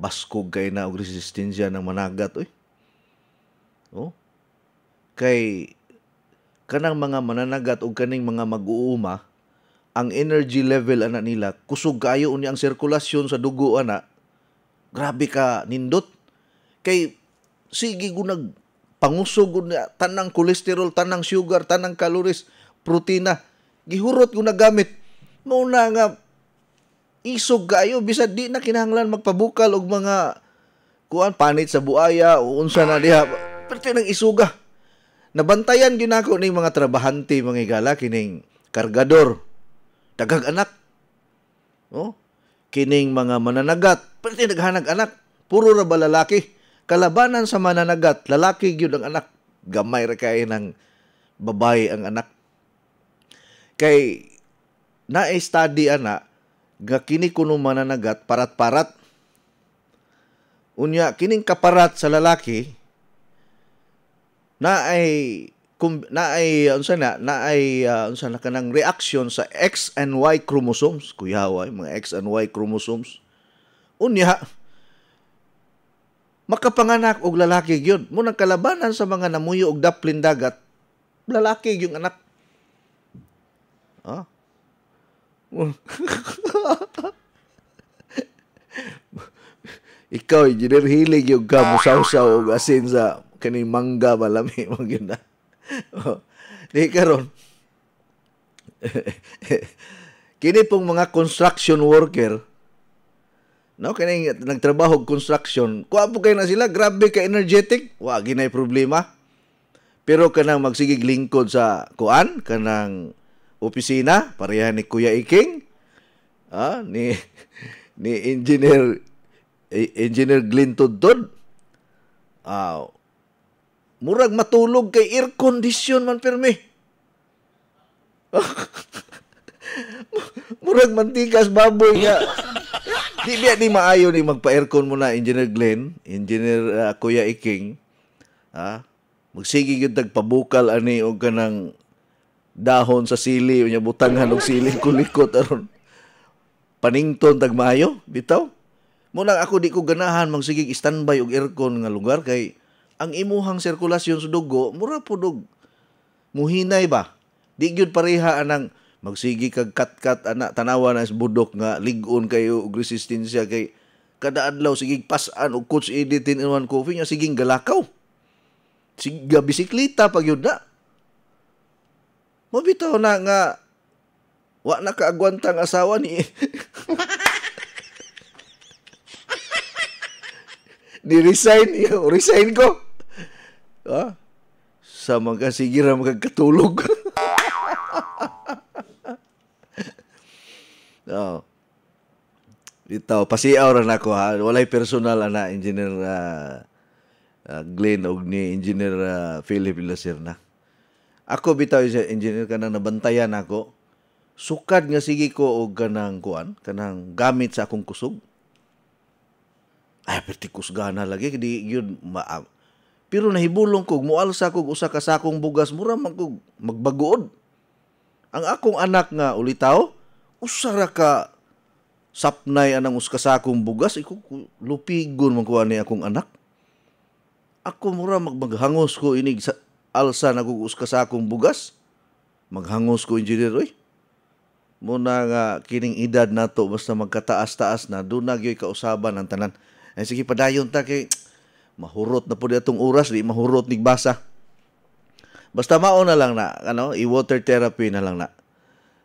Baskog kay na og resistensya ng managat oy. Oh. Kay kanang mga mananagat og kaning mga mag-uuma ang energy level ana nila kusog kayo unya ang sirkulasyon sa dugo ana grabe ka nindot kay sige gunag pangusog tanang kolesterol, tanang sugar, tanang calories, protina. Gihurot ko nagamit. Mauna nga isog kayo bisa di na kinahanglan magpabukal og mga kuan panit sa buaya o unsa na diha. Pero nang isuga. Nabantayan gyud nako ning mga trabahante mga igala kining kargador. Dagag anak. no? Oh, kining mga mananagat. Pero naghanag anak. Puro ra balalaki Kalabanan sa mananagat, lalaki gyud ang anak, gamay ra kay ng babae ang anak. Kay na-study ana ga kini kuno mananagat parat-parat. Unya kining kaparat sa lalaki na ay kung na ay unsa na na ay uh, ah, unsa na kanang reaction sa X and Y chromosomes kuyawa mga X and Y chromosomes unya makapanganak og lalaki gyud. Mo nang kalabanan sa mga namuyo og daplin dagat, lalaki yung anak. Ah. Ikaw, engineer hilig yung kamusaw-saw og asin sa kaning mangga malami mo gyud na. Oh. Di karon. Kini pong mga construction worker No, kay nagtrabaho construction, kuha po kayo na sila, grabe ka energetic, wa ginay problema. Pero kanang magsigig lingkod sa kuan, kanang opisina, pareha ni Kuya Iking, ah, ni ni engineer eh, engineer Glenn Tudod. Ah, murag matulog kay air condition man pirmi. murag mantikas baboy nga. di biya ni maayo ni magpa-aircon muna Engineer Glenn, Engineer uh, Kuya Iking. Ha? Magsige yung tagpabukal ani og kanang dahon sa sili unya butanghan og sili kulikot aron panington tag maayo bitaw. muna ako di ko ganahan magsige standby og aircon nga lugar kay ang imuhang sirkulasyon sa dugo mura pudog muhinay ba? Di gyud pareha anang magsigi kag katkat ana tanawa na budok nga ligon kayo og resistensya kay kada adlaw sige pasan og coach editin in one coffee nya sige galakaw sige bisikleta pag yun na mabitaw na nga wa na kaagwantang asawa ni ni resign resign ko ah? sa mga sige ra magkatulog Oh. Itaw, pasiaw ra nako ha. Walay personal ana engineer uh, uh, Glenn og ni engineer uh, Philip Lacerna. Ako bitaw isa engineer kanang nabantayan ako. Sukad nga sige ko og kanang kuan, kanang gamit sa akong kusog. Ay, perti kusgana lagi di yun ma pero nahibulong ko, mual sa kog usa ka sakong bugas mura man magbaguod. Ang akong anak nga ulitaw usara ka sapnay anang uskasakong bugas, iko lupigon magkuha ni akong anak. Ako mura magmaghangos ko inig sa alsa naguguskasakong bugas. Maghangos ko, engineer, oy. Muna nga kining edad nato basta magkataas-taas na do na gyud kausaban ang tanan. Ay sige padayon ta kay mahurot na pud atong oras di mahurot nigbasa. Basta mao na lang na ano, i-water therapy na lang na.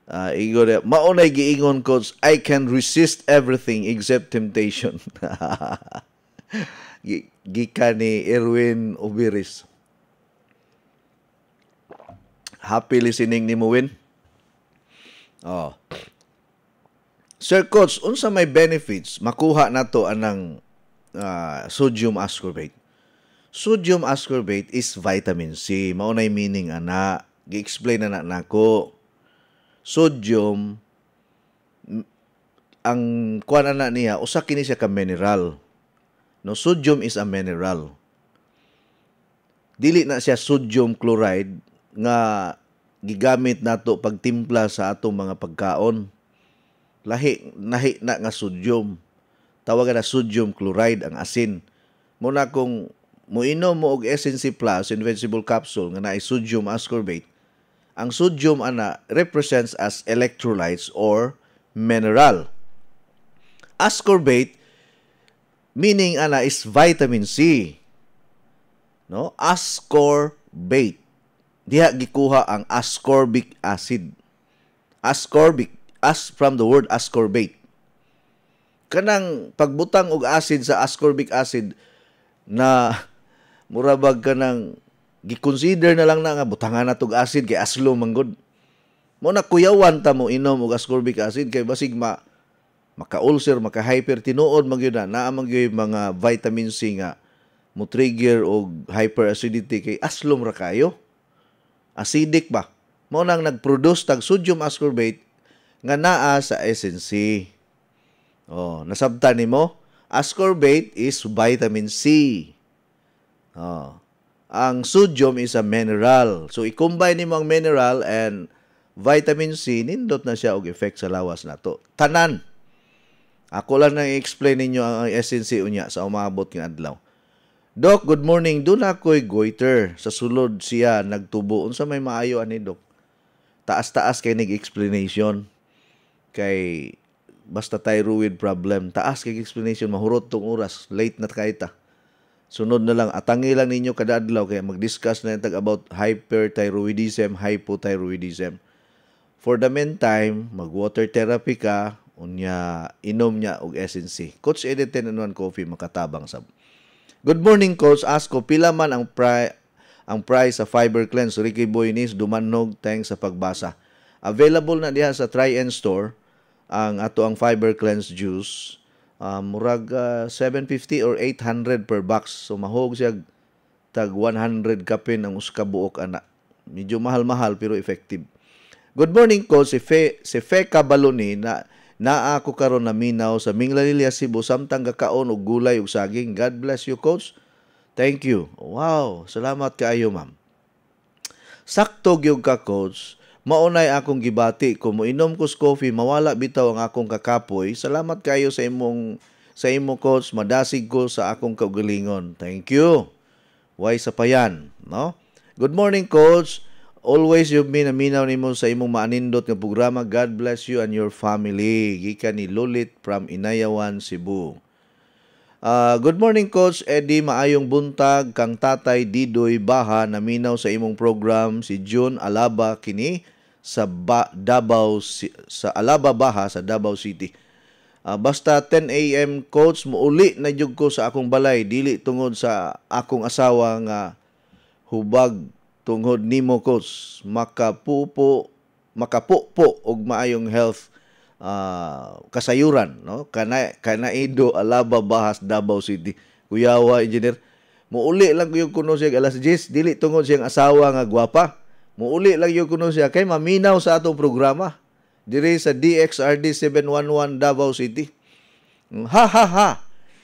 Uh, igo maunay giingon coach, I can resist everything except temptation. Gika ni Erwin Ubiris. Happy listening ni Muwin. Oh. Sir Coach, unsa may benefits makuha nato anang uh, sodium ascorbate? Sodium ascorbate is vitamin C. Maunay meaning ana. Gi-explain na na nako sodium ang kuan ana niya usa kini siya ka mineral. No sodium is a mineral. Dili na siya sodium chloride nga gigamit nato pagtimpla sa atong mga pagkaon. Lahi nahi na nga sodium. Tawagan na sodium chloride ang asin. Muna kung muinom mo og SNC plus invincible capsule nga naay sodium ascorbate ang sodium ana represents as electrolytes or mineral. Ascorbate meaning ana is vitamin C. No? Ascorbate. Diha gikuha ang ascorbic acid. Ascorbic as from the word ascorbate. Kanang pagbutang og acid sa ascorbic acid na murabag ka ng giconsider na lang na nga butanga na tog acid kay aslo manggod. Mo na kuyawan ta mo inom og ascorbic acid kay basig ma maka-ulcer, maka-hyper tinuod magyud na naa magyud mga vitamin C nga mo trigger og hyper acidity kay aslom ra kayo. Acidic ba? Mo nang nagproduce tag sodium ascorbate nga naa sa SNC. Oh, nasabtan nimo, ascorbate is vitamin C. Oh, ang sodium is a mineral. So, i-combine mo ang mineral and vitamin C, nindot na siya og effect sa lawas na to. Tanan! Ako lang nang i-explain ninyo ang SNC unya sa umabot ng adlaw. Doc, good morning. Doon ako'y goiter. Sa sulod siya, nagtubo. Unsa may maayo ani, Doc? Taas-taas kay nag-explanation. Kay basta thyroid problem. Taas kay explanation. Mahurot tong oras. Late na kaita. Ah. Sunod na lang, atangilan ninyo kada adlaw kaya mag-discuss na tag about hyperthyroidism, hypothyroidism. For the meantime, mag-water therapy ka, unya inom niya og SNC. Coach Edith and one coffee makatabang sab. Good morning coach, ask ko pila man ang pri ang price sa fiber cleanse Ricky Boynis dumanog thanks sa pagbasa. Available na diha sa Try and Store ang ato ang fiber cleanse juice uh, murag uh, ah, 750 or 800 per box. So mahog siya tag 100 kapin ang uska buok ana. Medyo mahal-mahal pero effective. Good morning ko si Fe si Fe Cabaloni na naa ako karon na minaw sa Minglanilla Cebu samtang gakaon og gulay ug saging. God bless you coach. Thank you. Wow, salamat kaayo ma'am. Sakto gyud ka coach Maunay akong gibati kung moinom ko coffee mawala bitaw ang akong kakapoy. Salamat kayo sa imong sa imong coach madasig ko sa akong kaugalingon. Thank you. Why sa payan, no? Good morning coach. Always you've been a aminaw nimo sa imong maanindot nga programa. God bless you and your family. Gikan ni Lulit from Inayawan, Cebu. Uh, good morning Coach Eddie, maayong buntag kang tatay Didoy Baha naminaw sa imong program si June Alaba kini sa ba- Davao sa Alaba Baha sa Davao City. Uh, basta 10 AM coach muuli na jud ko sa akong balay dili tungod sa akong asawa nga hubag tungod nimo coach makapupo makapupo og maayong health uh, kasayuran no kana kanaido Alaba Bahas Davao City. Kuyawa engineer muuli lang yung kuno siya alas 10 dili tungod siyang asawa nga gwapa Muuli lang yung kuno siya kay maminaw sa atong programa diri sa DXRD 711 Davao City. Mm, ha ha ha.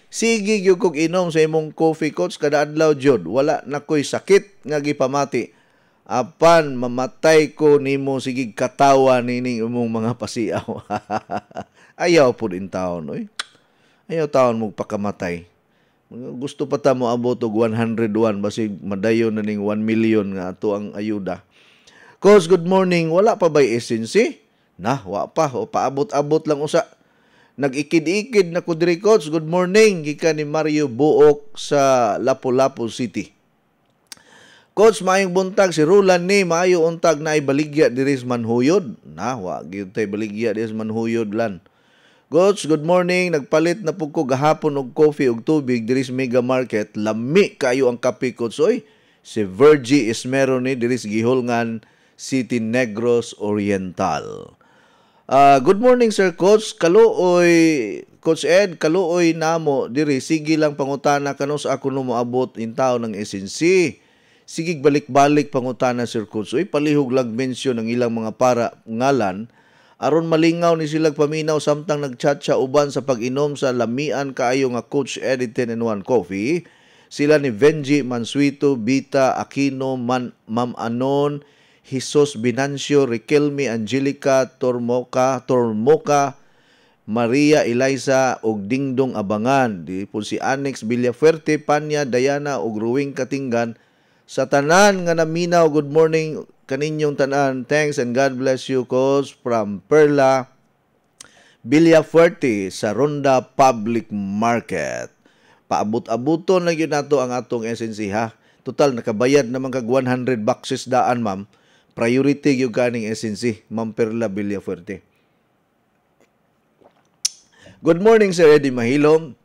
Sige gyud kog inom sa imong coffee coach kada adlaw jud. Wala na koy sakit nga gipamati. Apan mamatay ko nimo sige katawa nining imong mga pasiaw. Ayaw pud in taon oy. Ayaw taon mo pakamatay. Gusto pa ta mo abot og 101 basi madayon na ning 1 million nga ato ang ayuda Coach, good morning, wala pa ba'y essence? Nah, wa pa, o paabot-abot lang usa. Nag-ikid-ikid na ko diri coach. Good morning Gika ni Mario Buok sa Lapu-Lapu City. Coach, maayong buntag si Rulan ni maayo untag na ibaligya diri sa Manhuyod. Nah, wa gyud tay baligya diri sa Manhuyod lan. Coach, good morning. Nagpalit na po ko gahapon og coffee og tubig diri sa Mega Market. Lami kayo ang kape, Coach. Oy, si Virgie Esmero ni diri sa Giholngan City Negros Oriental. Uh, good morning Sir Coach. Kaluoy Coach Ed, kaluoy namo diri sige lang pangutana kanos ako no moabot in taon ng SNC. Sige balik-balik pangutana Sir Coach. Uy palihog lag mention ng ilang mga para ngalan aron malingaw ni silag paminaw samtang nagchatcha uban sa pag-inom sa lamian kaayo nga Coach Ed 10 and 1 coffee. Sila ni Benji Mansuito, Bita Aquino, Man, Mam Anon, Jesus Binancio, Riquelme, Angelica, Tormoka, Tormoka, Maria Eliza ug Dingdong Abangan di po si Annex Villafuerte Panya Dayana ug Ruwing Katingan sa tanan nga naminaw good morning kaninyong tanan thanks and God bless you cause from Perla Villafuerte sa Ronda Public Market paabot aboton na gyud nato ang atong SNC ha total nakabayad naman kag 100 boxes daan ma'am priority yung kaning SNC, Ma'am Perla Villafuerte. Good morning, Sir Eddie Mahilom.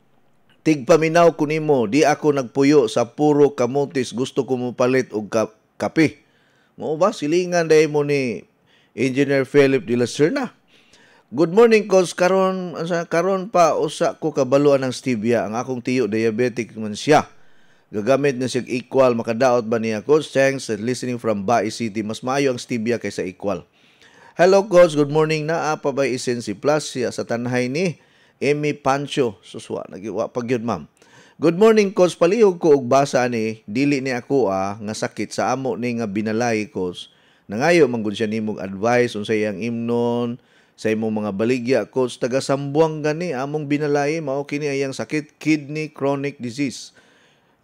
Tigpaminaw ko nimo, di ako nagpuyo sa puro kamutis, gusto ko mupalit og kape. Mo ba silingan dai mo ni Engineer Philip de la Serna. Good morning, Coach. Karon, karon pa usa ko kabaluan ng stevia. Ang akong tiyo, diabetic man siya. Gagamit na siya equal, makadaot ba niya? Coach, thanks and listening from Bae City. Mas maayo ang stevia kaysa equal. Hello, Coach. Good morning na. Apa ba isin si Plus siya sa tanhay ni Emmy Pancho. Suswa, nagiwa pag yun, ma'am. Good morning, Coach. Palihog ko og basa ni, dili ni ako ah, nga sakit sa amo ni nga binalay, Coach. Nangayo, manggod siya nimog advice unsay ang imnon, sa imong mga baligya, Coach. Taga Sambuang gani, among binalay, mao kini ayang sakit, kidney chronic disease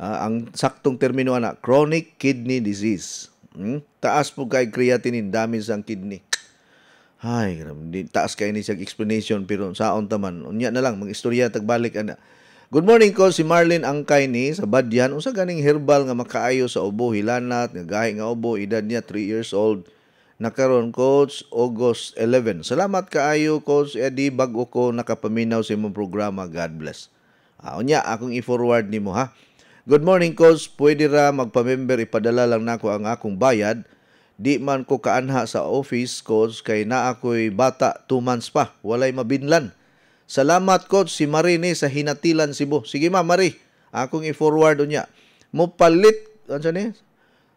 Uh, ang saktong termino ana, chronic kidney disease. Hmm? Taas po kay creatinine dami ang kidney. Ay, di taas kay ni siyang explanation pero saon ta man Unya na lang magistorya tagbalik ana. Good morning ko si Marlin Angkay ni sa Badyan unsa ganing herbal nga makaayo sa ubo hilanat nga gahi nga ubo edad niya 3 years old nakaron coach August 11. Salamat kaayo coach Eddie bag ko nakapaminaw sa imong programa. God bless. Ah, unya akong i-forward nimo ha. Good morning, coach. Pwede ra magpamember ipadala lang nako ang akong bayad. Di man ko kaanha sa office, coach, kay na ako'y bata 2 months pa. Walay mabinlan. Salamat, coach, si Marine sa Hinatilan, Cebu. Sige, ma, Mari. Akong i-forward niya. Mupalit, ano siya ni?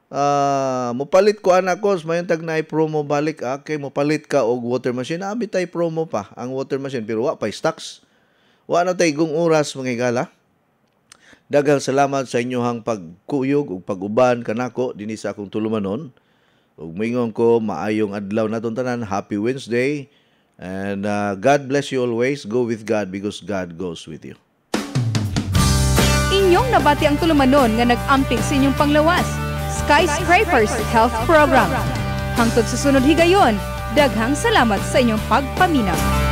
Uh, mupalit ko anak coach. mayon tag na promo balik. Okay, ah, kay mupalit ka og water machine. Abi tay promo pa ang water machine pero wa pa stocks. Wa na tay gung oras mga gala. Daghang salamat sa inyohang pagkuyog ug paguban kanako dinhi sa akong tulumanon. Ug mingon ko maayong adlaw natong tanan. Happy Wednesday. And uh, God bless you always. Go with God because God goes with you. Inyong nabati ang tulumanon nga nag-amping sa inyong panglawas. Skyscrapers Health Program. Hangtod sa sunod higayon, daghang salamat sa inyong pagpaminaw.